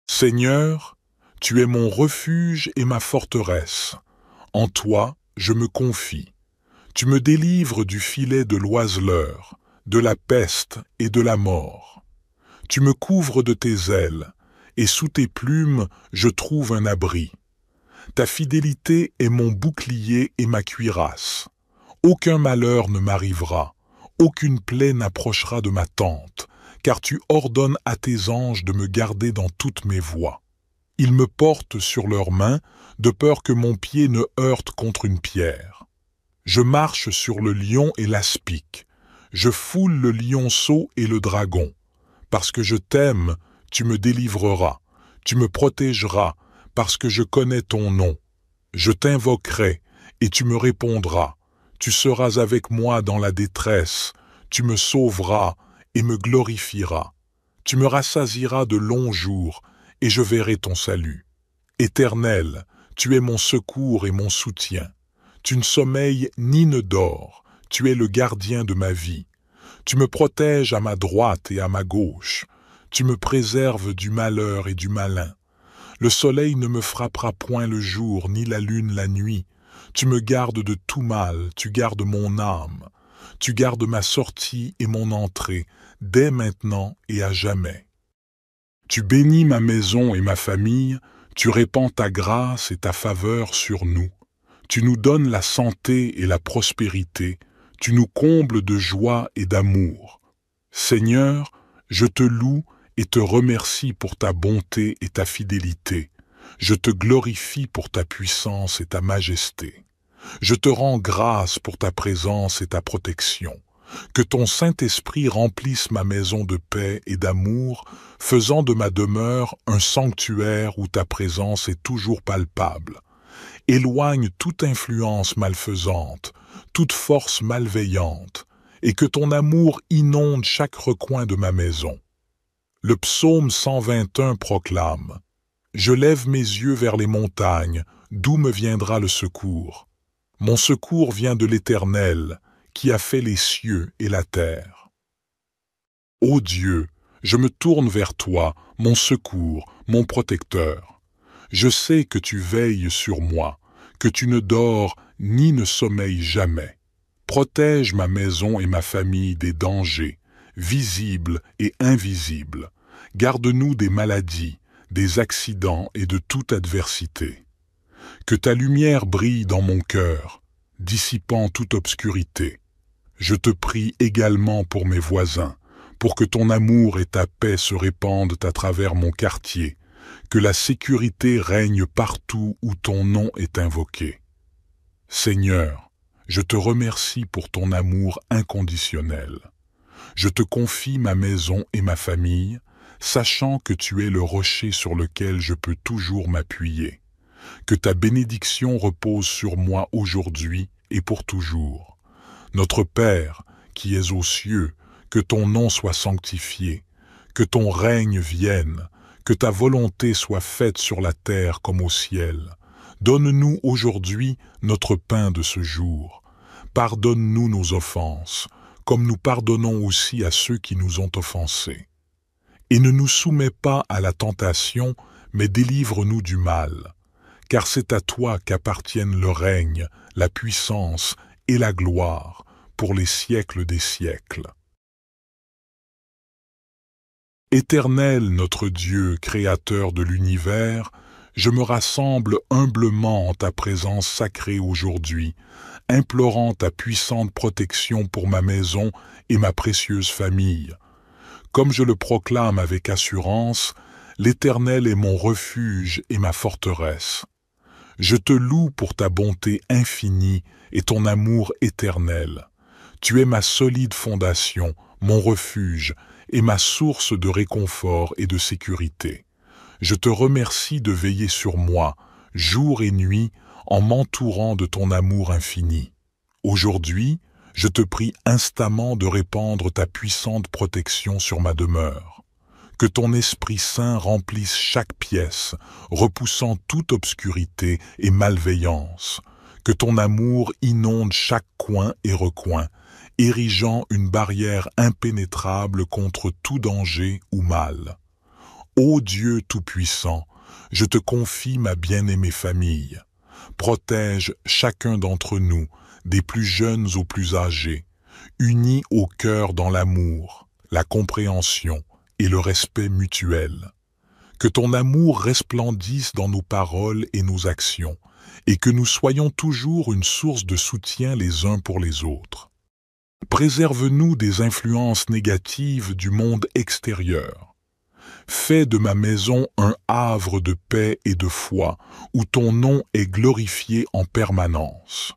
Seigneur, tu es mon refuge et ma forteresse. En toi, je me confie. Tu me délivres du filet de l'oiseleur, de la peste et de la mort. Tu me couvres de tes ailes, et sous tes plumes je trouve un abri. Ta fidélité est mon bouclier et ma cuirasse. Aucun malheur ne m'arrivera, aucune plaie n'approchera de ma tente, car tu ordonnes à tes anges de me garder dans toutes mes voies. Ils me portent sur leurs mains, de peur que mon pied ne heurte contre une pierre. Je marche sur le lion et l'aspic, je foule le lionceau et le dragon. Parce que je t'aime, tu me délivreras, tu me protégeras, parce que je connais ton nom. Je t'invoquerai, et tu me répondras. Tu seras avec moi dans la détresse, tu me sauveras et me glorifieras. Tu me rassasiras de longs jours, et je verrai ton salut. Éternel, tu es mon secours et mon soutien. Tu ne sommeilles ni ne dors, tu es le gardien de ma vie. Tu me protèges à ma droite et à ma gauche. Tu me préserves du malheur et du malin. Le soleil ne me frappera point le jour, ni la lune la nuit. Tu me gardes de tout mal, tu gardes mon âme. Tu gardes ma sortie et mon entrée, dès maintenant et à jamais. Tu bénis ma maison et ma famille, tu répands ta grâce et ta faveur sur nous. Tu nous donnes la santé et la prospérité, tu nous combles de joie et d'amour. Seigneur, je te loue et te remercie pour ta bonté et ta fidélité. Je te glorifie pour ta puissance et ta majesté. Je te rends grâce pour ta présence et ta protection. Que ton Saint-Esprit remplisse ma maison de paix et d'amour, faisant de ma demeure un sanctuaire où ta présence est toujours palpable. Éloigne toute influence malfaisante, toute force malveillante, et que ton amour inonde chaque recoin de ma maison. Le psaume 121 proclame Je lève mes yeux vers les montagnes, d'où me viendra le secours. Mon secours vient de l'Éternel, qui a fait les cieux et la terre. Ô Dieu, je me tourne vers toi, mon secours, mon protecteur. Je sais que tu veilles sur moi, que tu ne dors ni ne sommeille jamais. Protège ma maison et ma famille des dangers, visibles et invisibles. Garde-nous des maladies, des accidents et de toute adversité. Que ta lumière brille dans mon cœur, dissipant toute obscurité. Je te prie également pour mes voisins, pour que ton amour et ta paix se répandent à travers mon quartier, que la sécurité règne partout où ton nom est invoqué. Seigneur, je te remercie pour ton amour inconditionnel. Je te confie ma maison et ma famille, sachant que tu es le rocher sur lequel je peux toujours m'appuyer. Que ta bénédiction repose sur moi aujourd'hui et pour toujours. Notre Père, qui es aux cieux, que ton nom soit sanctifié, que ton règne vienne, que ta volonté soit faite sur la terre comme au ciel. Donne-nous aujourd'hui notre pain de ce jour. Pardonne-nous nos offenses, comme nous pardonnons aussi à ceux qui nous ont offensés. Et ne nous soumets pas à la tentation, mais délivre-nous du mal. Car c'est à toi qu'appartiennent le règne, la puissance et la gloire pour les siècles des siècles. Éternel notre Dieu, Créateur de l'univers, je me rassemble humblement en ta présence sacrée aujourd'hui, implorant ta puissante protection pour ma maison et ma précieuse famille. Comme je le proclame avec assurance, l'Éternel est mon refuge et ma forteresse. Je te loue pour ta bonté infinie et ton amour éternel. Tu es ma solide fondation, mon refuge, et ma source de réconfort et de sécurité. Je te remercie de veiller sur moi, jour et nuit, en m'entourant de ton amour infini. Aujourd'hui, je te prie instamment de répandre ta puissante protection sur ma demeure. Que ton Esprit Saint remplisse chaque pièce, repoussant toute obscurité et malveillance. Que ton amour inonde chaque coin et recoin, érigeant une barrière impénétrable contre tout danger ou mal. Ô Dieu Tout-Puissant, je te confie ma bien-aimée famille. Protège chacun d'entre nous, des plus jeunes aux plus âgés, unis au cœur dans l'amour, la compréhension et le respect mutuel. Que ton amour resplendisse dans nos paroles et nos actions, et que nous soyons toujours une source de soutien les uns pour les autres. Préserve-nous des influences négatives du monde extérieur Fais de ma maison un havre de paix et de foi, où ton nom est glorifié en permanence.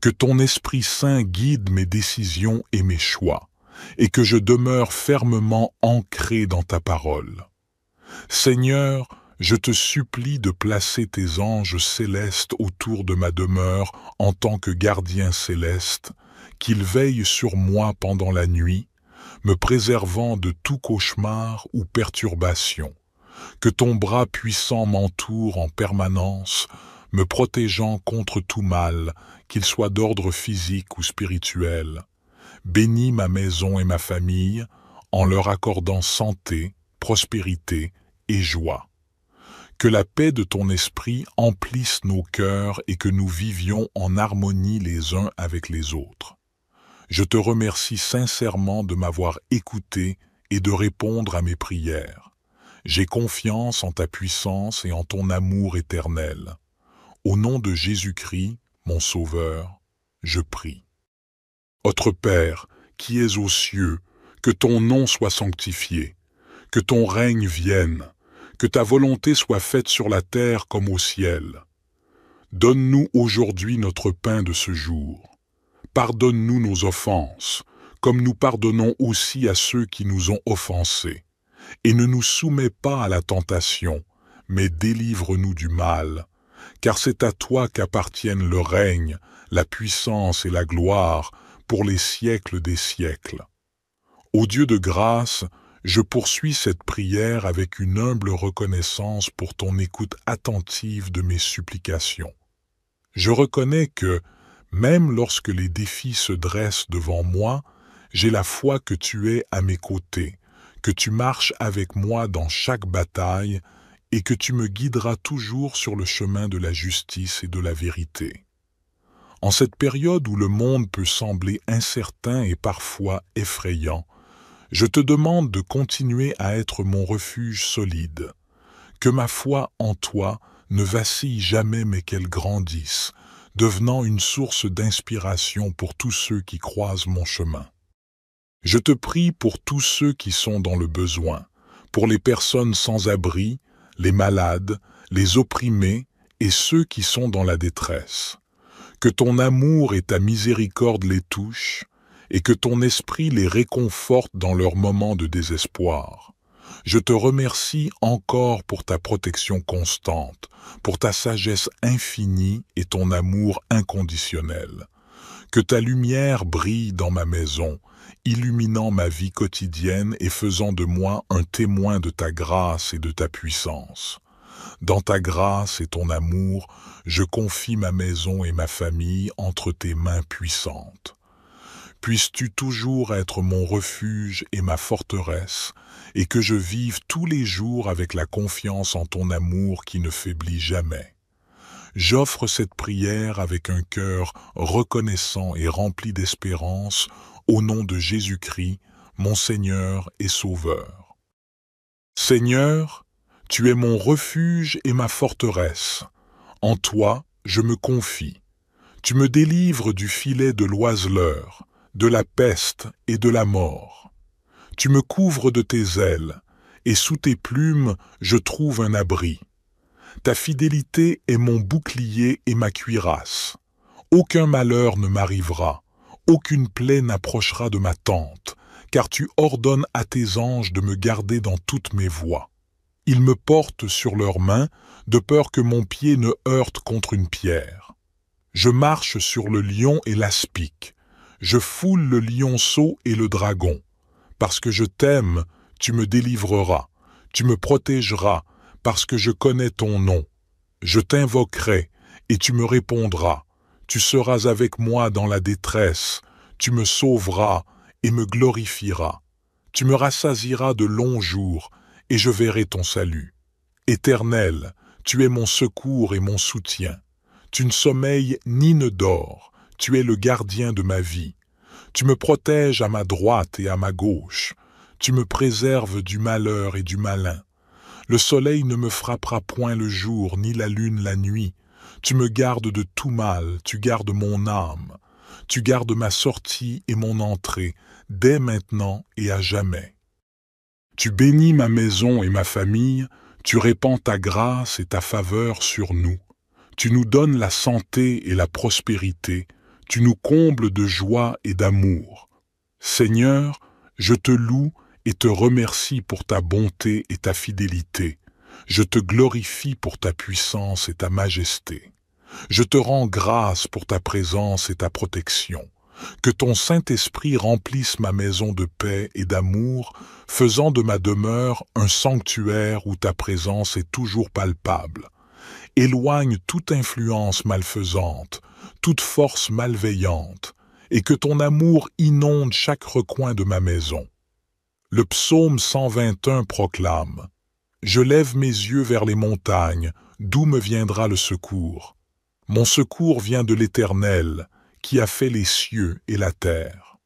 Que ton Esprit Saint guide mes décisions et mes choix, et que je demeure fermement ancré dans ta parole. Seigneur, je te supplie de placer tes anges célestes autour de ma demeure en tant que gardien céleste, qu'ils veillent sur moi pendant la nuit, me préservant de tout cauchemar ou perturbation. Que ton bras puissant m'entoure en permanence, me protégeant contre tout mal, qu'il soit d'ordre physique ou spirituel. Bénis ma maison et ma famille, en leur accordant santé, prospérité et joie. Que la paix de ton esprit emplisse nos cœurs et que nous vivions en harmonie les uns avec les autres. Je te remercie sincèrement de m'avoir écouté et de répondre à mes prières. J'ai confiance en ta puissance et en ton amour éternel. Au nom de Jésus-Christ, mon Sauveur, je prie. Notre Père, qui es aux cieux, que ton nom soit sanctifié, que ton règne vienne, que ta volonté soit faite sur la terre comme au ciel. Donne-nous aujourd'hui notre pain de ce jour. Pardonne-nous nos offenses, comme nous pardonnons aussi à ceux qui nous ont offensés. Et ne nous soumets pas à la tentation, mais délivre-nous du mal, car c'est à toi qu'appartiennent le règne, la puissance et la gloire pour les siècles des siècles. Ô Dieu de grâce, je poursuis cette prière avec une humble reconnaissance pour ton écoute attentive de mes supplications. Je reconnais que, même lorsque les défis se dressent devant moi, j'ai la foi que tu es à mes côtés, que tu marches avec moi dans chaque bataille et que tu me guideras toujours sur le chemin de la justice et de la vérité. En cette période où le monde peut sembler incertain et parfois effrayant, je te demande de continuer à être mon refuge solide, que ma foi en toi ne vacille jamais mais qu'elle grandisse, devenant une source d'inspiration pour tous ceux qui croisent mon chemin. Je te prie pour tous ceux qui sont dans le besoin, pour les personnes sans abri, les malades, les opprimés et ceux qui sont dans la détresse. Que ton amour et ta miséricorde les touchent, et que ton esprit les réconforte dans leurs moments de désespoir. Je te remercie encore pour ta protection constante, pour ta sagesse infinie et ton amour inconditionnel. Que ta lumière brille dans ma maison, illuminant ma vie quotidienne et faisant de moi un témoin de ta grâce et de ta puissance. Dans ta grâce et ton amour, je confie ma maison et ma famille entre tes mains puissantes. Puisses-tu toujours être mon refuge et ma forteresse, et que je vive tous les jours avec la confiance en ton amour qui ne faiblit jamais. J'offre cette prière avec un cœur reconnaissant et rempli d'espérance au nom de Jésus-Christ, mon Seigneur et Sauveur. Seigneur, tu es mon refuge et ma forteresse. En toi, je me confie. Tu me délivres du filet de l'oiseleur, de la peste et de la mort. Tu me couvres de tes ailes, et sous tes plumes je trouve un abri. Ta fidélité est mon bouclier et ma cuirasse. Aucun malheur ne m'arrivera, aucune plaie n'approchera de ma tente, car tu ordonnes à tes anges de me garder dans toutes mes voies. Ils me portent sur leurs mains, de peur que mon pied ne heurte contre une pierre. Je marche sur le lion et l'aspic, je foule le lionceau et le dragon. Parce que je t'aime, tu me délivreras, tu me protégeras, parce que je connais ton nom. Je t'invoquerai, et tu me répondras. Tu seras avec moi dans la détresse, tu me sauveras et me glorifieras. Tu me rassasiras de longs jours, et je verrai ton salut. Éternel, tu es mon secours et mon soutien. Tu ne sommeilles ni ne dors, tu es le gardien de ma vie. Tu me protèges à ma droite et à ma gauche. Tu me préserves du malheur et du malin. Le soleil ne me frappera point le jour, ni la lune la nuit. Tu me gardes de tout mal, tu gardes mon âme. Tu gardes ma sortie et mon entrée, dès maintenant et à jamais. Tu bénis ma maison et ma famille, tu répands ta grâce et ta faveur sur nous. Tu nous donnes la santé et la prospérité, tu nous combles de joie et d'amour. Seigneur, je te loue et te remercie pour ta bonté et ta fidélité. Je te glorifie pour ta puissance et ta majesté. Je te rends grâce pour ta présence et ta protection. Que ton Saint-Esprit remplisse ma maison de paix et d'amour, faisant de ma demeure un sanctuaire où ta présence est toujours palpable. Éloigne toute influence malfaisante, toute force malveillante, et que ton amour inonde chaque recoin de ma maison. Le psaume 121 proclame Je lève mes yeux vers les montagnes, d'où me viendra le secours. Mon secours vient de l'Éternel, qui a fait les cieux et la terre.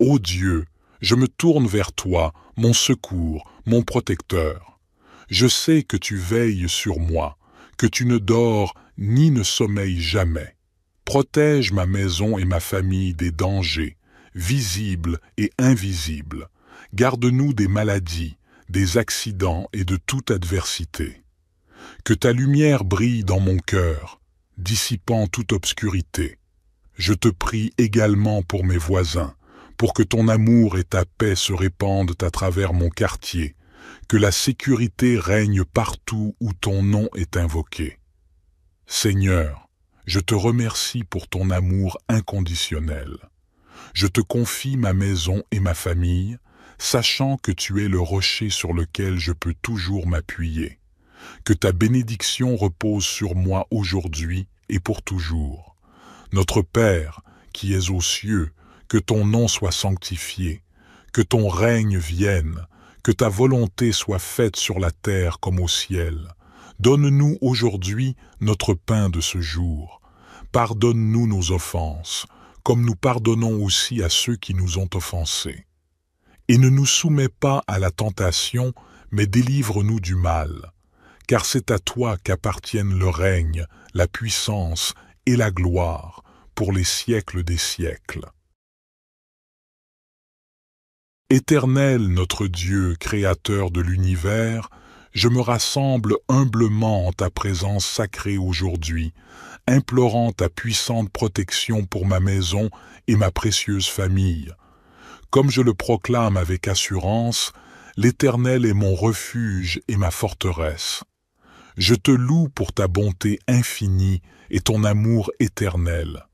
Ô Dieu, je me tourne vers toi, mon secours, mon protecteur. Je sais que tu veilles sur moi, que tu ne dors ni ne sommeille jamais. Protège ma maison et ma famille des dangers, visibles et invisibles. Garde-nous des maladies, des accidents et de toute adversité. Que ta lumière brille dans mon cœur, dissipant toute obscurité. Je te prie également pour mes voisins, pour que ton amour et ta paix se répandent à travers mon quartier, que la sécurité règne partout où ton nom est invoqué. Seigneur, je te remercie pour ton amour inconditionnel. Je te confie ma maison et ma famille, sachant que tu es le rocher sur lequel je peux toujours m'appuyer. Que ta bénédiction repose sur moi aujourd'hui et pour toujours. Notre Père, qui es aux cieux, que ton nom soit sanctifié, que ton règne vienne, que ta volonté soit faite sur la terre comme au ciel. Donne-nous aujourd'hui notre pain de ce jour. Pardonne-nous nos offenses, comme nous pardonnons aussi à ceux qui nous ont offensés. Et ne nous soumets pas à la tentation, mais délivre-nous du mal. Car c'est à toi qu'appartiennent le règne, la puissance et la gloire pour les siècles des siècles. Éternel notre Dieu, Créateur de l'univers, je me rassemble humblement en ta présence sacrée aujourd'hui, implorant ta puissante protection pour ma maison et ma précieuse famille. Comme je le proclame avec assurance, l'Éternel est mon refuge et ma forteresse. Je te loue pour ta bonté infinie et ton amour éternel.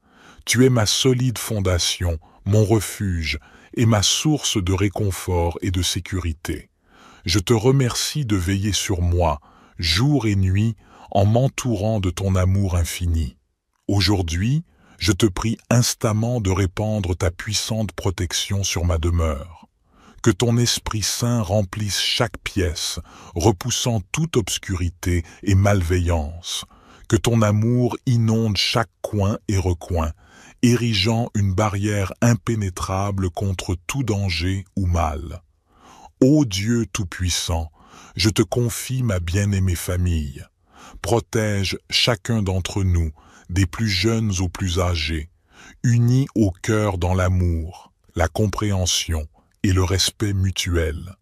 Tu es ma solide fondation, mon refuge et ma source de réconfort et de sécurité. Je te remercie de veiller sur moi, jour et nuit, en m'entourant de ton amour infini. Aujourd'hui, je te prie instamment de répandre ta puissante protection sur ma demeure. Que ton Esprit Saint remplisse chaque pièce, repoussant toute obscurité et malveillance. Que ton amour inonde chaque coin et recoin, érigeant une barrière impénétrable contre tout danger ou mal. Ô Dieu Tout-Puissant, je te confie ma bien-aimée famille. Protège chacun d'entre nous, des plus jeunes aux plus âgés, unis au cœur dans l'amour, la compréhension et le respect mutuel.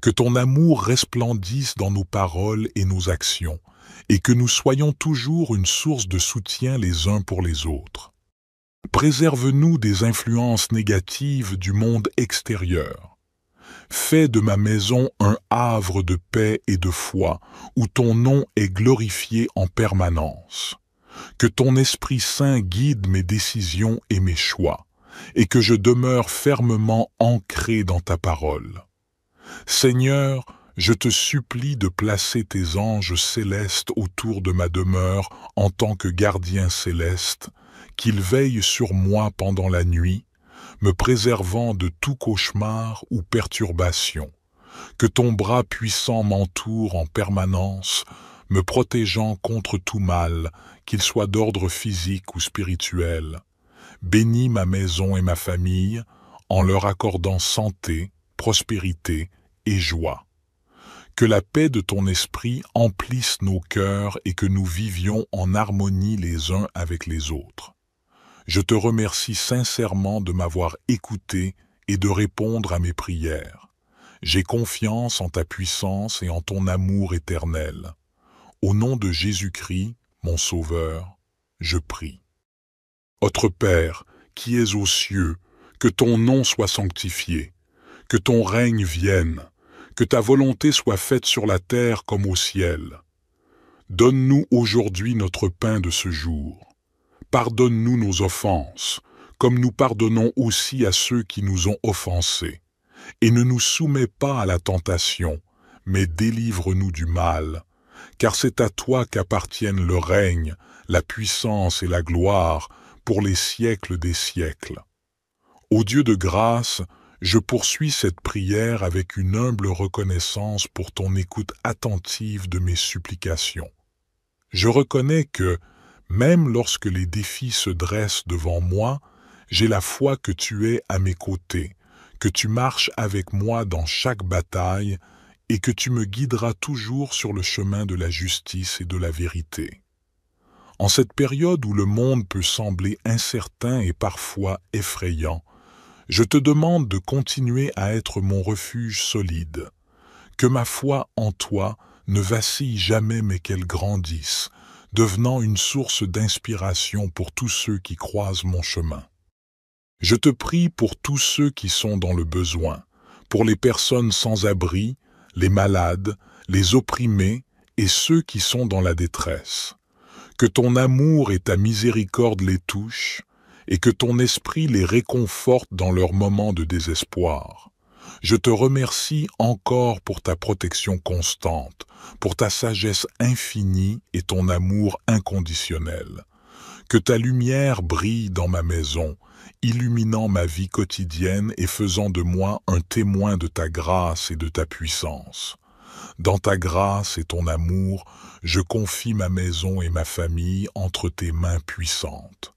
Que ton amour resplendisse dans nos paroles et nos actions, et que nous soyons toujours une source de soutien les uns pour les autres. Préserve-nous des influences négatives du monde extérieur Fais de ma maison un havre de paix et de foi, où ton nom est glorifié en permanence. Que ton Esprit Saint guide mes décisions et mes choix, et que je demeure fermement ancré dans ta parole. Seigneur, je te supplie de placer tes anges célestes autour de ma demeure en tant que gardien céleste, qu'ils veillent sur moi pendant la nuit, me préservant de tout cauchemar ou perturbation. Que ton bras puissant m'entoure en permanence, me protégeant contre tout mal, qu'il soit d'ordre physique ou spirituel. Bénis ma maison et ma famille, en leur accordant santé, prospérité et joie. Que la paix de ton esprit emplisse nos cœurs et que nous vivions en harmonie les uns avec les autres. Je te remercie sincèrement de m'avoir écouté et de répondre à mes prières. J'ai confiance en ta puissance et en ton amour éternel. Au nom de Jésus-Christ, mon Sauveur, je prie. Notre Père, qui es aux cieux, que ton nom soit sanctifié, que ton règne vienne, que ta volonté soit faite sur la terre comme au ciel. Donne-nous aujourd'hui notre pain de ce jour. Pardonne-nous nos offenses, comme nous pardonnons aussi à ceux qui nous ont offensés. Et ne nous soumets pas à la tentation, mais délivre-nous du mal, car c'est à toi qu'appartiennent le règne, la puissance et la gloire pour les siècles des siècles. Ô Dieu de grâce, je poursuis cette prière avec une humble reconnaissance pour ton écoute attentive de mes supplications. Je reconnais que, même lorsque les défis se dressent devant moi, j'ai la foi que tu es à mes côtés, que tu marches avec moi dans chaque bataille et que tu me guideras toujours sur le chemin de la justice et de la vérité. En cette période où le monde peut sembler incertain et parfois effrayant, je te demande de continuer à être mon refuge solide, que ma foi en toi ne vacille jamais mais qu'elle grandisse, devenant une source d'inspiration pour tous ceux qui croisent mon chemin. Je te prie pour tous ceux qui sont dans le besoin, pour les personnes sans abri, les malades, les opprimés et ceux qui sont dans la détresse. Que ton amour et ta miséricorde les touchent, et que ton esprit les réconforte dans leurs moments de désespoir. Je te remercie encore pour ta protection constante, pour ta sagesse infinie et ton amour inconditionnel. Que ta lumière brille dans ma maison, illuminant ma vie quotidienne et faisant de moi un témoin de ta grâce et de ta puissance. Dans ta grâce et ton amour, je confie ma maison et ma famille entre tes mains puissantes.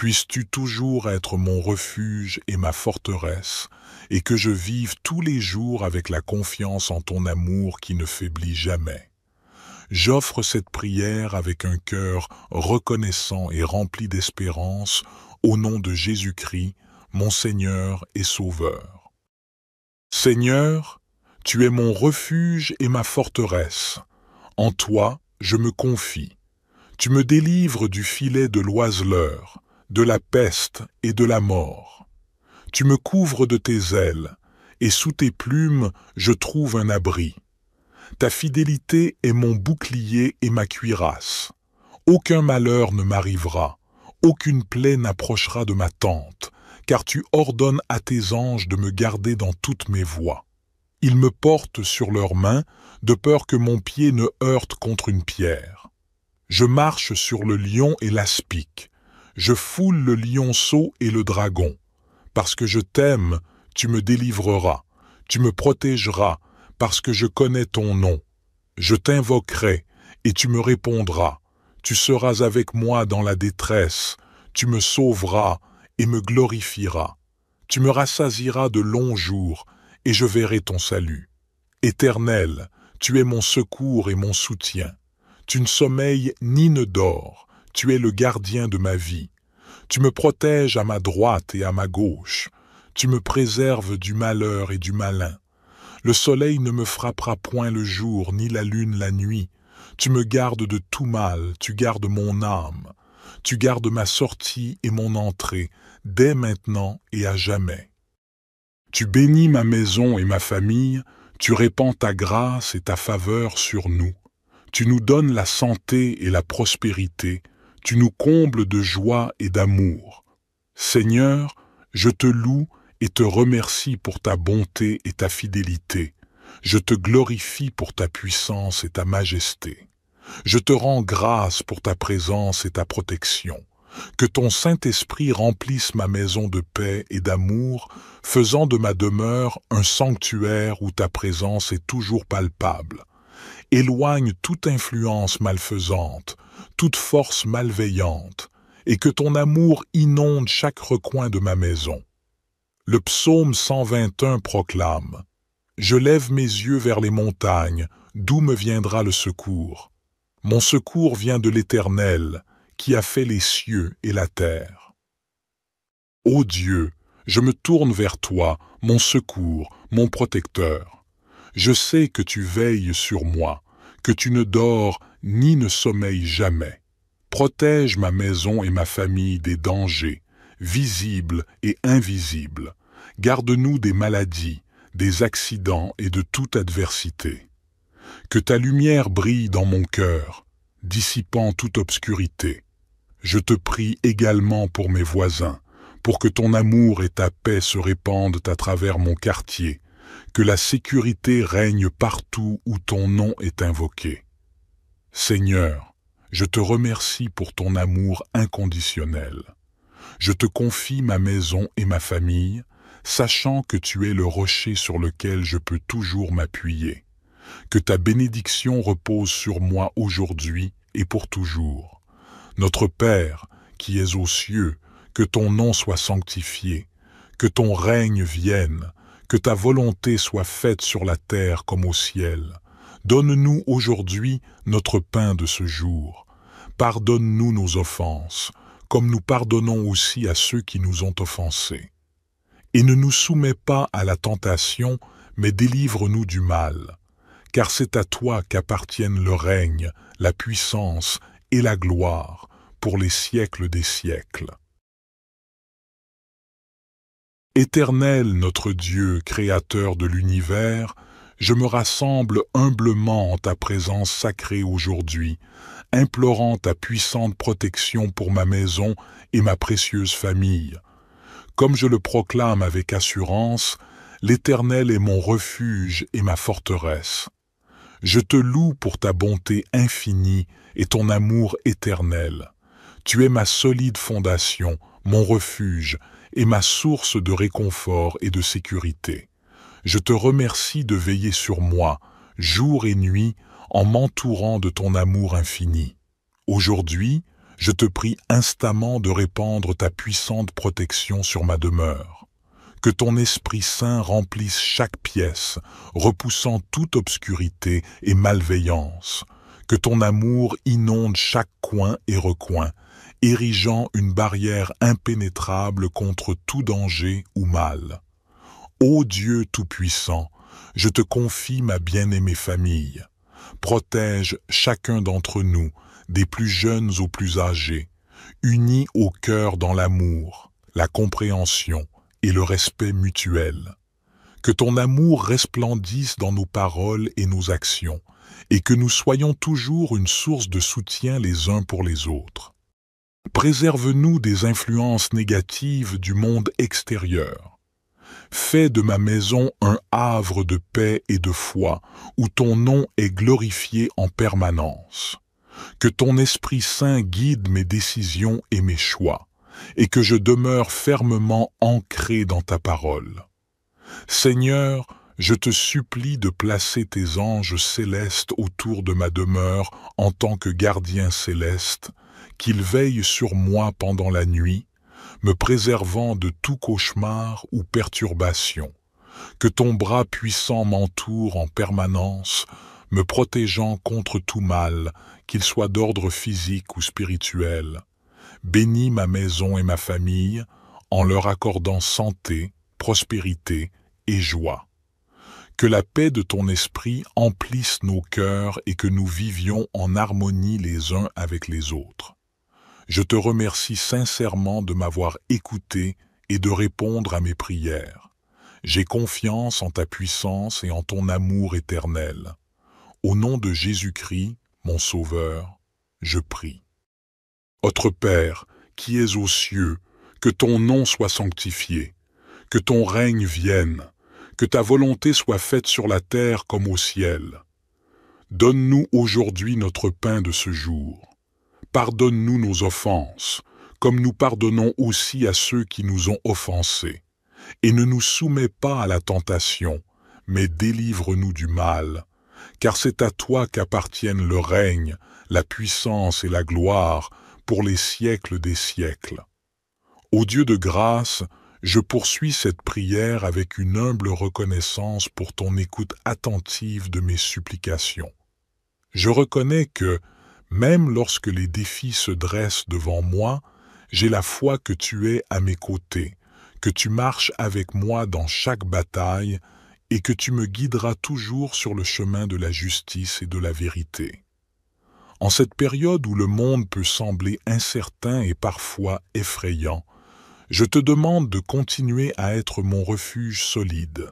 Puisses-tu toujours être mon refuge et ma forteresse, et que je vive tous les jours avec la confiance en ton amour qui ne faiblit jamais. J'offre cette prière avec un cœur reconnaissant et rempli d'espérance, au nom de Jésus-Christ, mon Seigneur et Sauveur. Seigneur, tu es mon refuge et ma forteresse. En toi, je me confie. Tu me délivres du filet de l'oiseleur de la peste et de la mort. Tu me couvres de tes ailes, et sous tes plumes je trouve un abri. Ta fidélité est mon bouclier et ma cuirasse. Aucun malheur ne m'arrivera, aucune plaie n'approchera de ma tente, car tu ordonnes à tes anges de me garder dans toutes mes voies. Ils me portent sur leurs mains, de peur que mon pied ne heurte contre une pierre. Je marche sur le lion et l'aspic, je foule le lionceau et le dragon. Parce que je t'aime, tu me délivreras, tu me protégeras, parce que je connais ton nom. Je t'invoquerai, et tu me répondras. Tu seras avec moi dans la détresse, tu me sauveras et me glorifieras. Tu me rassasiras de longs jours, et je verrai ton salut. Éternel, tu es mon secours et mon soutien. Tu ne sommeilles ni ne dors. Tu es le gardien de ma vie. Tu me protèges à ma droite et à ma gauche. Tu me préserves du malheur et du malin. Le soleil ne me frappera point le jour, ni la lune la nuit. Tu me gardes de tout mal, tu gardes mon âme. Tu gardes ma sortie et mon entrée, dès maintenant et à jamais. Tu bénis ma maison et ma famille, tu répands ta grâce et ta faveur sur nous. Tu nous donnes la santé et la prospérité, tu nous combles de joie et d'amour. Seigneur, je te loue et te remercie pour ta bonté et ta fidélité. Je te glorifie pour ta puissance et ta majesté. Je te rends grâce pour ta présence et ta protection. Que ton Saint-Esprit remplisse ma maison de paix et d'amour, faisant de ma demeure un sanctuaire où ta présence est toujours palpable. Éloigne toute influence malfaisante, toute force malveillante, et que ton amour inonde chaque recoin de ma maison. Le psaume 121 proclame Je lève mes yeux vers les montagnes, d'où me viendra le secours. Mon secours vient de l'Éternel, qui a fait les cieux et la terre. Ô Dieu, je me tourne vers toi, mon secours, mon protecteur. Je sais que tu veilles sur moi, que tu ne dors ni ne sommeille jamais. Protège ma maison et ma famille des dangers, visibles et invisibles. Garde-nous des maladies, des accidents et de toute adversité. Que ta lumière brille dans mon cœur, dissipant toute obscurité. Je te prie également pour mes voisins, pour que ton amour et ta paix se répandent à travers mon quartier, que la sécurité règne partout où ton nom est invoqué. Seigneur, je te remercie pour ton amour inconditionnel. Je te confie ma maison et ma famille, sachant que tu es le rocher sur lequel je peux toujours m'appuyer. Que ta bénédiction repose sur moi aujourd'hui et pour toujours. Notre Père, qui es aux cieux, que ton nom soit sanctifié, que ton règne vienne, que ta volonté soit faite sur la terre comme au ciel. Donne-nous aujourd'hui notre pain de ce jour. Pardonne-nous nos offenses, comme nous pardonnons aussi à ceux qui nous ont offensés. Et ne nous soumets pas à la tentation, mais délivre-nous du mal. Car c'est à toi qu'appartiennent le règne, la puissance et la gloire pour les siècles des siècles. Éternel notre Dieu, Créateur de l'univers, je me rassemble humblement en ta présence sacrée aujourd'hui, implorant ta puissante protection pour ma maison et ma précieuse famille. Comme je le proclame avec assurance, l'Éternel est mon refuge et ma forteresse. Je te loue pour ta bonté infinie et ton amour éternel. Tu es ma solide fondation, mon refuge, et ma source de réconfort et de sécurité. Je te remercie de veiller sur moi, jour et nuit, en m'entourant de ton amour infini. Aujourd'hui, je te prie instamment de répandre ta puissante protection sur ma demeure. Que ton Esprit Saint remplisse chaque pièce, repoussant toute obscurité et malveillance. Que ton amour inonde chaque coin et recoin, érigeant une barrière impénétrable contre tout danger ou mal. Ô Dieu Tout-Puissant, je te confie ma bien-aimée famille. Protège chacun d'entre nous, des plus jeunes aux plus âgés, unis au cœur dans l'amour, la compréhension et le respect mutuel. Que ton amour resplendisse dans nos paroles et nos actions, et que nous soyons toujours une source de soutien les uns pour les autres. Préserve-nous des influences négatives du monde extérieur, Fais de ma maison un havre de paix et de foi, où ton nom est glorifié en permanence. Que ton Esprit Saint guide mes décisions et mes choix, et que je demeure fermement ancré dans ta parole. Seigneur, je te supplie de placer tes anges célestes autour de ma demeure en tant que gardien céleste, qu'ils veillent sur moi pendant la nuit, me préservant de tout cauchemar ou perturbation, que ton bras puissant m'entoure en permanence, me protégeant contre tout mal, qu'il soit d'ordre physique ou spirituel. Bénis ma maison et ma famille, en leur accordant santé, prospérité et joie. Que la paix de ton esprit emplisse nos cœurs et que nous vivions en harmonie les uns avec les autres. Je te remercie sincèrement de m'avoir écouté et de répondre à mes prières. J'ai confiance en ta puissance et en ton amour éternel. Au nom de Jésus-Christ, mon Sauveur, je prie. Notre Père, qui es aux cieux, que ton nom soit sanctifié, que ton règne vienne, que ta volonté soit faite sur la terre comme au ciel. Donne-nous aujourd'hui notre pain de ce jour. Pardonne-nous nos offenses, comme nous pardonnons aussi à ceux qui nous ont offensés. Et ne nous soumets pas à la tentation, mais délivre-nous du mal, car c'est à toi qu'appartiennent le règne, la puissance et la gloire pour les siècles des siècles. Ô Dieu de grâce, je poursuis cette prière avec une humble reconnaissance pour ton écoute attentive de mes supplications. Je reconnais que, même lorsque les défis se dressent devant moi, j'ai la foi que tu es à mes côtés, que tu marches avec moi dans chaque bataille et que tu me guideras toujours sur le chemin de la justice et de la vérité. En cette période où le monde peut sembler incertain et parfois effrayant, je te demande de continuer à être mon refuge solide,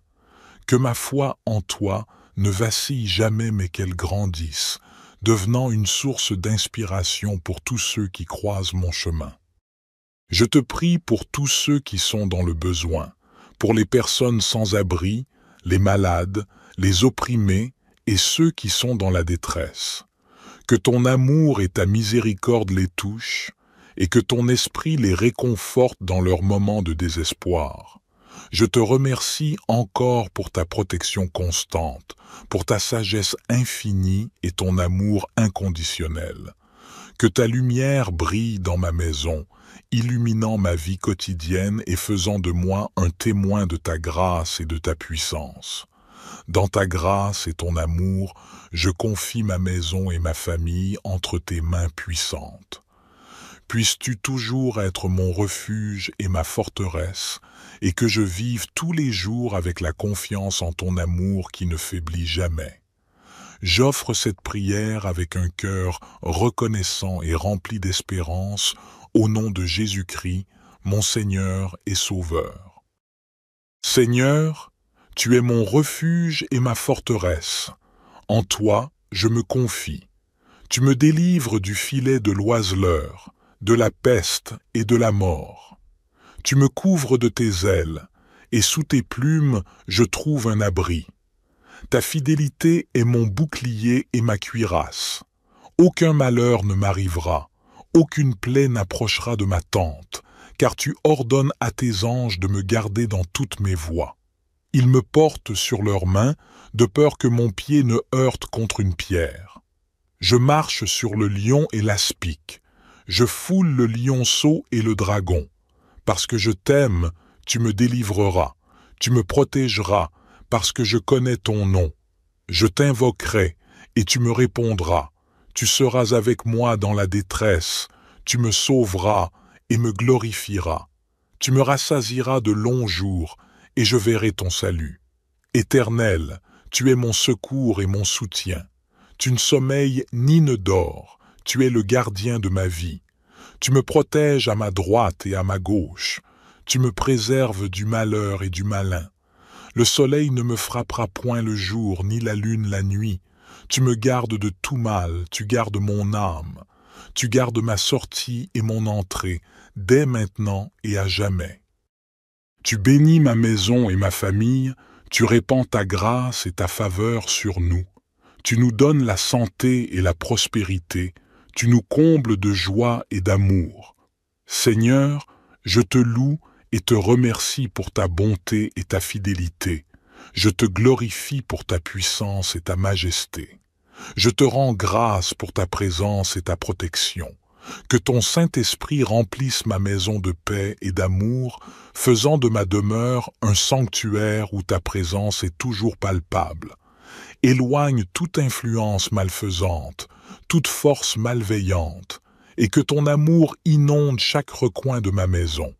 que ma foi en toi ne vacille jamais mais qu'elle grandisse, devenant une source d'inspiration pour tous ceux qui croisent mon chemin. Je te prie pour tous ceux qui sont dans le besoin, pour les personnes sans abri, les malades, les opprimés et ceux qui sont dans la détresse. Que ton amour et ta miséricorde les touchent, et que ton esprit les réconforte dans leurs moments de désespoir. Je te remercie encore pour ta protection constante, pour ta sagesse infinie et ton amour inconditionnel. Que ta lumière brille dans ma maison, illuminant ma vie quotidienne et faisant de moi un témoin de ta grâce et de ta puissance. Dans ta grâce et ton amour, je confie ma maison et ma famille entre tes mains puissantes. Puisses-tu toujours être mon refuge et ma forteresse, et que je vive tous les jours avec la confiance en ton amour qui ne faiblit jamais. J'offre cette prière avec un cœur reconnaissant et rempli d'espérance au nom de Jésus-Christ, mon Seigneur et Sauveur. Seigneur, tu es mon refuge et ma forteresse. En toi, je me confie. Tu me délivres du filet de l'oiseleur, de la peste et de la mort. Tu me couvres de tes ailes, et sous tes plumes je trouve un abri. Ta fidélité est mon bouclier et ma cuirasse. Aucun malheur ne m'arrivera, aucune plaie n'approchera de ma tente, car tu ordonnes à tes anges de me garder dans toutes mes voies. Ils me portent sur leurs mains, de peur que mon pied ne heurte contre une pierre. Je marche sur le lion et l'aspic, je foule le lionceau et le dragon. Parce que je t'aime, tu me délivreras, tu me protégeras, parce que je connais ton nom. Je t'invoquerai, et tu me répondras. Tu seras avec moi dans la détresse, tu me sauveras et me glorifieras. Tu me rassasiras de longs jours, et je verrai ton salut. Éternel, tu es mon secours et mon soutien. Tu ne sommeilles ni ne dors, tu es le gardien de ma vie. Tu me protèges à ma droite et à ma gauche. Tu me préserves du malheur et du malin. Le soleil ne me frappera point le jour, ni la lune la nuit. Tu me gardes de tout mal, tu gardes mon âme. Tu gardes ma sortie et mon entrée, dès maintenant et à jamais. Tu bénis ma maison et ma famille, tu répands ta grâce et ta faveur sur nous. Tu nous donnes la santé et la prospérité, tu nous combles de joie et d'amour. Seigneur, je te loue et te remercie pour ta bonté et ta fidélité. Je te glorifie pour ta puissance et ta majesté. Je te rends grâce pour ta présence et ta protection. Que ton Saint-Esprit remplisse ma maison de paix et d'amour, faisant de ma demeure un sanctuaire où ta présence est toujours palpable, éloigne toute influence malfaisante, toute force malveillante, et que ton amour inonde chaque recoin de ma maison.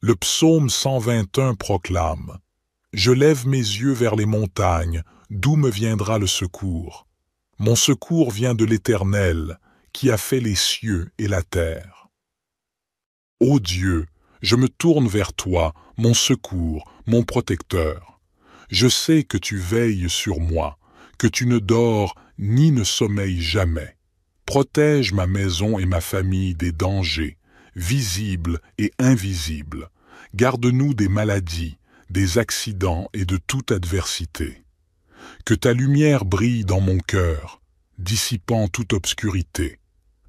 Le psaume 121 proclame Je lève mes yeux vers les montagnes, d'où me viendra le secours. Mon secours vient de l'Éternel, qui a fait les cieux et la terre. Ô Dieu, je me tourne vers toi, mon secours, mon protecteur. Je sais que tu veilles sur moi, que tu ne dors ni ne sommeilles jamais. Protège ma maison et ma famille des dangers, visibles et invisibles. Garde-nous des maladies, des accidents et de toute adversité. Que ta lumière brille dans mon cœur, dissipant toute obscurité.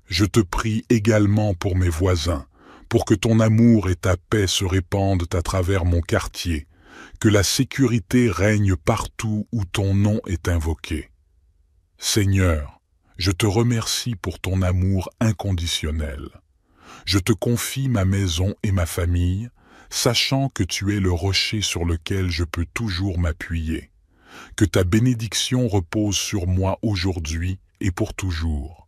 Je te prie également pour mes voisins, pour que ton amour et ta paix se répandent à travers mon quartier, que la sécurité règne partout où ton nom est invoqué. Seigneur, je te remercie pour ton amour inconditionnel. Je te confie ma maison et ma famille, sachant que tu es le rocher sur lequel je peux toujours m'appuyer. Que ta bénédiction repose sur moi aujourd'hui et pour toujours.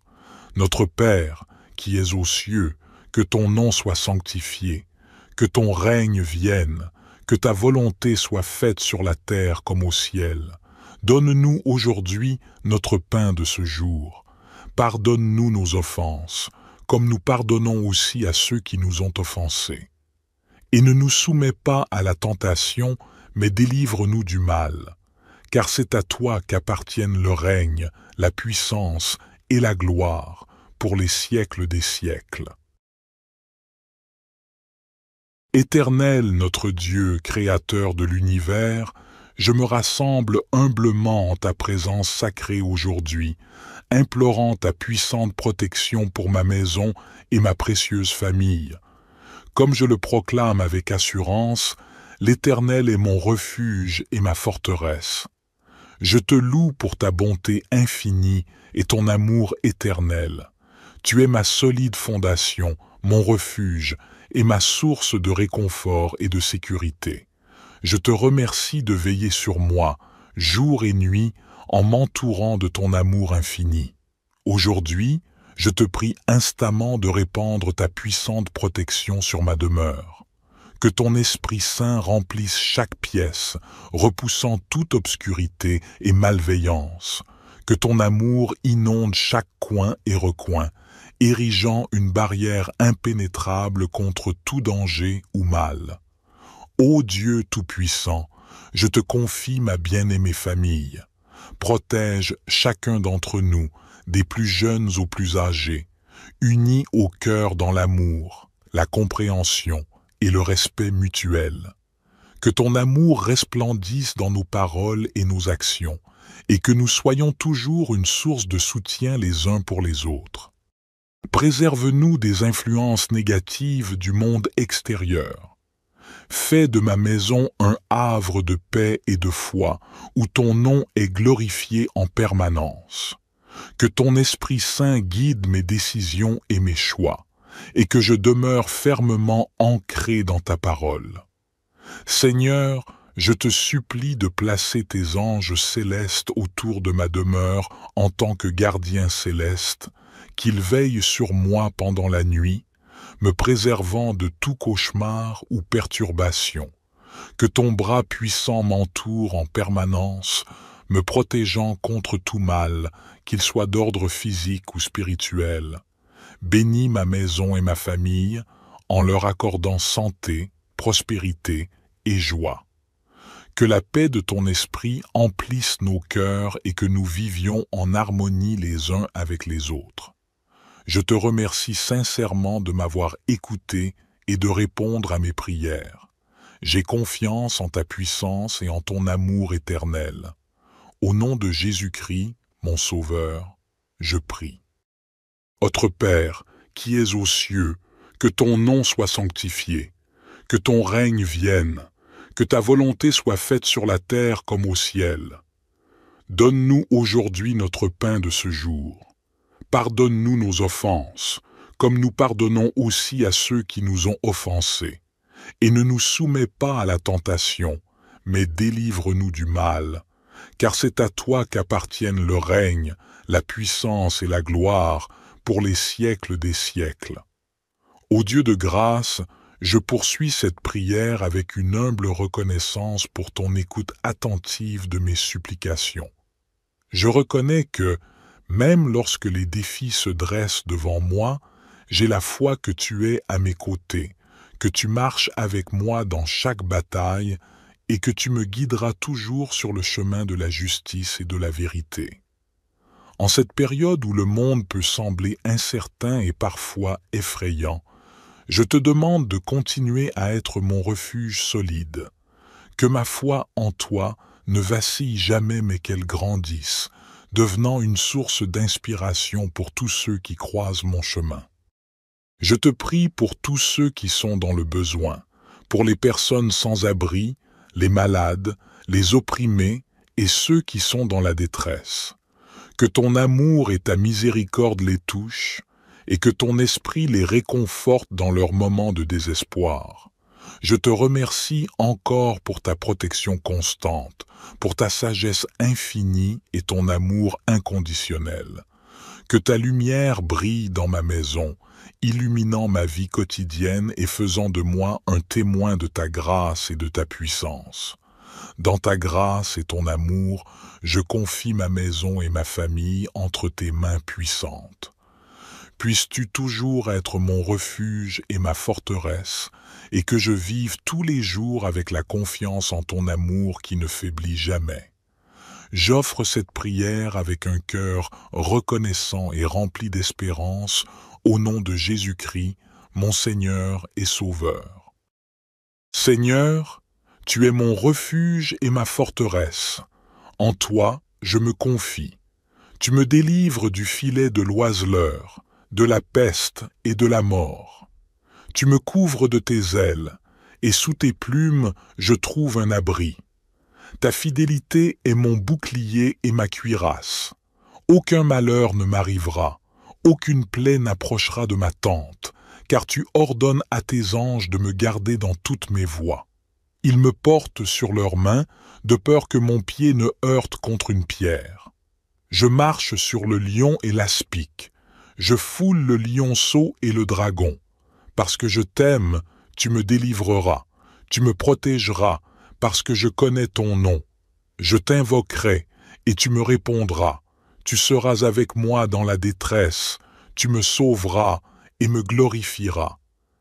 Notre Père, qui es aux cieux, que ton nom soit sanctifié, que ton règne vienne, que ta volonté soit faite sur la terre comme au ciel. Donne-nous aujourd'hui notre pain de ce jour. Pardonne-nous nos offenses, comme nous pardonnons aussi à ceux qui nous ont offensés. Et ne nous soumets pas à la tentation, mais délivre-nous du mal. Car c'est à toi qu'appartiennent le règne, la puissance et la gloire, pour les siècles des siècles. Éternel notre Dieu, Créateur de l'univers, je me rassemble humblement en ta présence sacrée aujourd'hui, implorant ta puissante protection pour ma maison et ma précieuse famille. Comme je le proclame avec assurance, l'Éternel est mon refuge et ma forteresse. Je te loue pour ta bonté infinie et ton amour éternel. Tu es ma solide fondation, mon refuge, est ma source de réconfort et de sécurité. Je te remercie de veiller sur moi, jour et nuit, en m'entourant de ton amour infini. Aujourd'hui, je te prie instamment de répandre ta puissante protection sur ma demeure. Que ton Esprit Saint remplisse chaque pièce, repoussant toute obscurité et malveillance. Que ton amour inonde chaque coin et recoin, érigeant une barrière impénétrable contre tout danger ou mal. Ô Dieu Tout-Puissant, je te confie ma bien-aimée famille. Protège chacun d'entre nous, des plus jeunes aux plus âgés, unis au cœur dans l'amour, la compréhension et le respect mutuel. Que ton amour resplendisse dans nos paroles et nos actions, et que nous soyons toujours une source de soutien les uns pour les autres. Préserve-nous des influences négatives du monde extérieur. Fais de ma maison un havre de paix et de foi, où ton nom est glorifié en permanence. Que ton Esprit Saint guide mes décisions et mes choix, et que je demeure fermement ancré dans ta parole. Seigneur, je te supplie de placer tes anges célestes autour de ma demeure en tant que gardien céleste, qu'il veille sur moi pendant la nuit, me préservant de tout cauchemar ou perturbation, que ton bras puissant m'entoure en permanence, me protégeant contre tout mal, qu'il soit d'ordre physique ou spirituel. Bénis ma maison et ma famille, en leur accordant santé, prospérité et joie. Que la paix de ton esprit emplisse nos cœurs et que nous vivions en harmonie les uns avec les autres. Je te remercie sincèrement de m'avoir écouté et de répondre à mes prières. J'ai confiance en ta puissance et en ton amour éternel. Au nom de Jésus-Christ, mon Sauveur, je prie. Notre Père, qui es aux cieux, que ton nom soit sanctifié, que ton règne vienne, que ta volonté soit faite sur la terre comme au ciel. Donne-nous aujourd'hui notre pain de ce jour. Pardonne-nous nos offenses, comme nous pardonnons aussi à ceux qui nous ont offensés. Et ne nous soumets pas à la tentation, mais délivre-nous du mal, car c'est à toi qu'appartiennent le règne, la puissance et la gloire pour les siècles des siècles. Ô Dieu de grâce, je poursuis cette prière avec une humble reconnaissance pour ton écoute attentive de mes supplications. Je reconnais que, même lorsque les défis se dressent devant moi, j'ai la foi que tu es à mes côtés, que tu marches avec moi dans chaque bataille et que tu me guideras toujours sur le chemin de la justice et de la vérité. En cette période où le monde peut sembler incertain et parfois effrayant, je te demande de continuer à être mon refuge solide, que ma foi en toi ne vacille jamais mais qu'elle grandisse, devenant une source d'inspiration pour tous ceux qui croisent mon chemin. Je te prie pour tous ceux qui sont dans le besoin, pour les personnes sans abri, les malades, les opprimés et ceux qui sont dans la détresse. Que ton amour et ta miséricorde les touchent, et que ton esprit les réconforte dans leurs moments de désespoir. Je te remercie encore pour ta protection constante, pour ta sagesse infinie et ton amour inconditionnel. Que ta lumière brille dans ma maison, illuminant ma vie quotidienne et faisant de moi un témoin de ta grâce et de ta puissance. Dans ta grâce et ton amour, je confie ma maison et ma famille entre tes mains puissantes. Puisses-tu toujours être mon refuge et ma forteresse, et que je vive tous les jours avec la confiance en ton amour qui ne faiblit jamais. J'offre cette prière avec un cœur reconnaissant et rempli d'espérance au nom de Jésus-Christ, mon Seigneur et Sauveur. Seigneur, tu es mon refuge et ma forteresse. En toi, je me confie. Tu me délivres du filet de l'oiseleur, de la peste et de la mort. Tu me couvres de tes ailes, et sous tes plumes je trouve un abri. Ta fidélité est mon bouclier et ma cuirasse. Aucun malheur ne m'arrivera, aucune plaie n'approchera de ma tente, car tu ordonnes à tes anges de me garder dans toutes mes voies. Ils me portent sur leurs mains, de peur que mon pied ne heurte contre une pierre. Je marche sur le lion et l'aspic, je foule le lionceau et le dragon. Parce que je t'aime, tu me délivreras, tu me protégeras, parce que je connais ton nom. Je t'invoquerai, et tu me répondras. Tu seras avec moi dans la détresse, tu me sauveras et me glorifieras.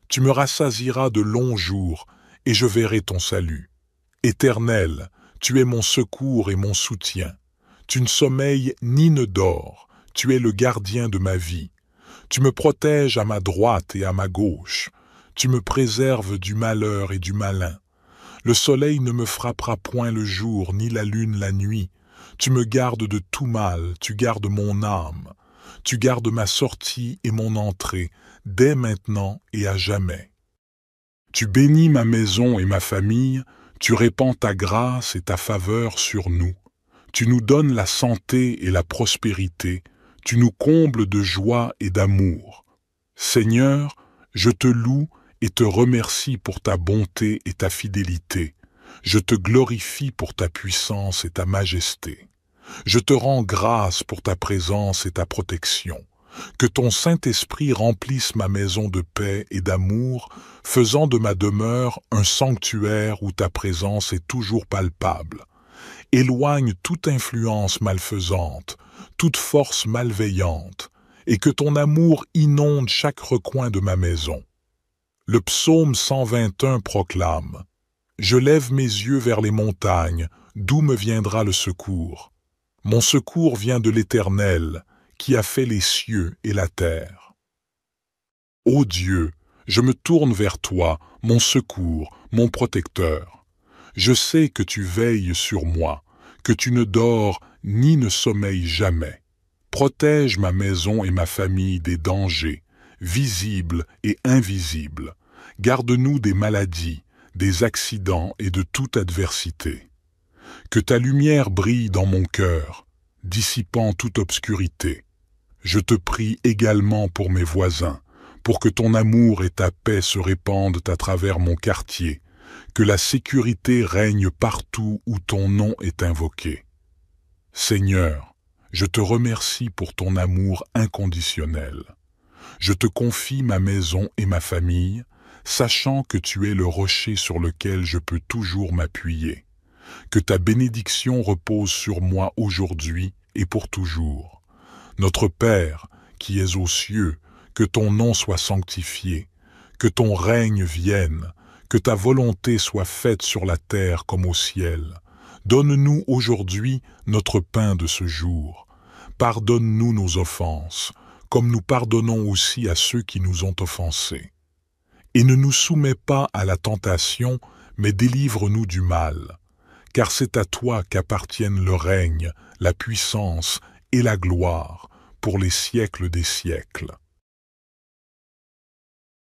Tu me rassasiras de longs jours, et je verrai ton salut. Éternel, tu es mon secours et mon soutien. Tu ne sommeilles ni ne dors, tu es le gardien de ma vie. Tu me protèges à ma droite et à ma gauche. Tu me préserves du malheur et du malin. Le soleil ne me frappera point le jour, ni la lune la nuit. Tu me gardes de tout mal, tu gardes mon âme. Tu gardes ma sortie et mon entrée, dès maintenant et à jamais. Tu bénis ma maison et ma famille, tu répands ta grâce et ta faveur sur nous. Tu nous donnes la santé et la prospérité, tu nous combles de joie et d'amour. Seigneur, je te loue et te remercie pour ta bonté et ta fidélité. Je te glorifie pour ta puissance et ta majesté. Je te rends grâce pour ta présence et ta protection. Que ton Saint-Esprit remplisse ma maison de paix et d'amour, faisant de ma demeure un sanctuaire où ta présence est toujours palpable. Éloigne toute influence malfaisante, toute force malveillante, et que ton amour inonde chaque recoin de ma maison. Le psaume 121 proclame Je lève mes yeux vers les montagnes, d'où me viendra le secours. Mon secours vient de l'Éternel, qui a fait les cieux et la terre. Ô Dieu, je me tourne vers toi, mon secours, mon protecteur. Je sais que tu veilles sur moi, que tu ne dors ni ne sommeille jamais. Protège ma maison et ma famille des dangers, visibles et invisibles. Garde-nous des maladies, des accidents et de toute adversité. Que ta lumière brille dans mon cœur, dissipant toute obscurité. Je te prie également pour mes voisins, pour que ton amour et ta paix se répandent à travers mon quartier, que la sécurité règne partout où ton nom est invoqué. Seigneur, je te remercie pour ton amour inconditionnel. Je te confie ma maison et ma famille, sachant que tu es le rocher sur lequel je peux toujours m'appuyer, que ta bénédiction repose sur moi aujourd'hui et pour toujours. Notre Père, qui es aux cieux, que ton nom soit sanctifié, que ton règne vienne, que ta volonté soit faite sur la terre comme au ciel. Donne-nous aujourd'hui notre pain de ce jour. Pardonne-nous nos offenses, comme nous pardonnons aussi à ceux qui nous ont offensés. Et ne nous soumets pas à la tentation, mais délivre-nous du mal. Car c'est à toi qu'appartiennent le règne, la puissance et la gloire pour les siècles des siècles.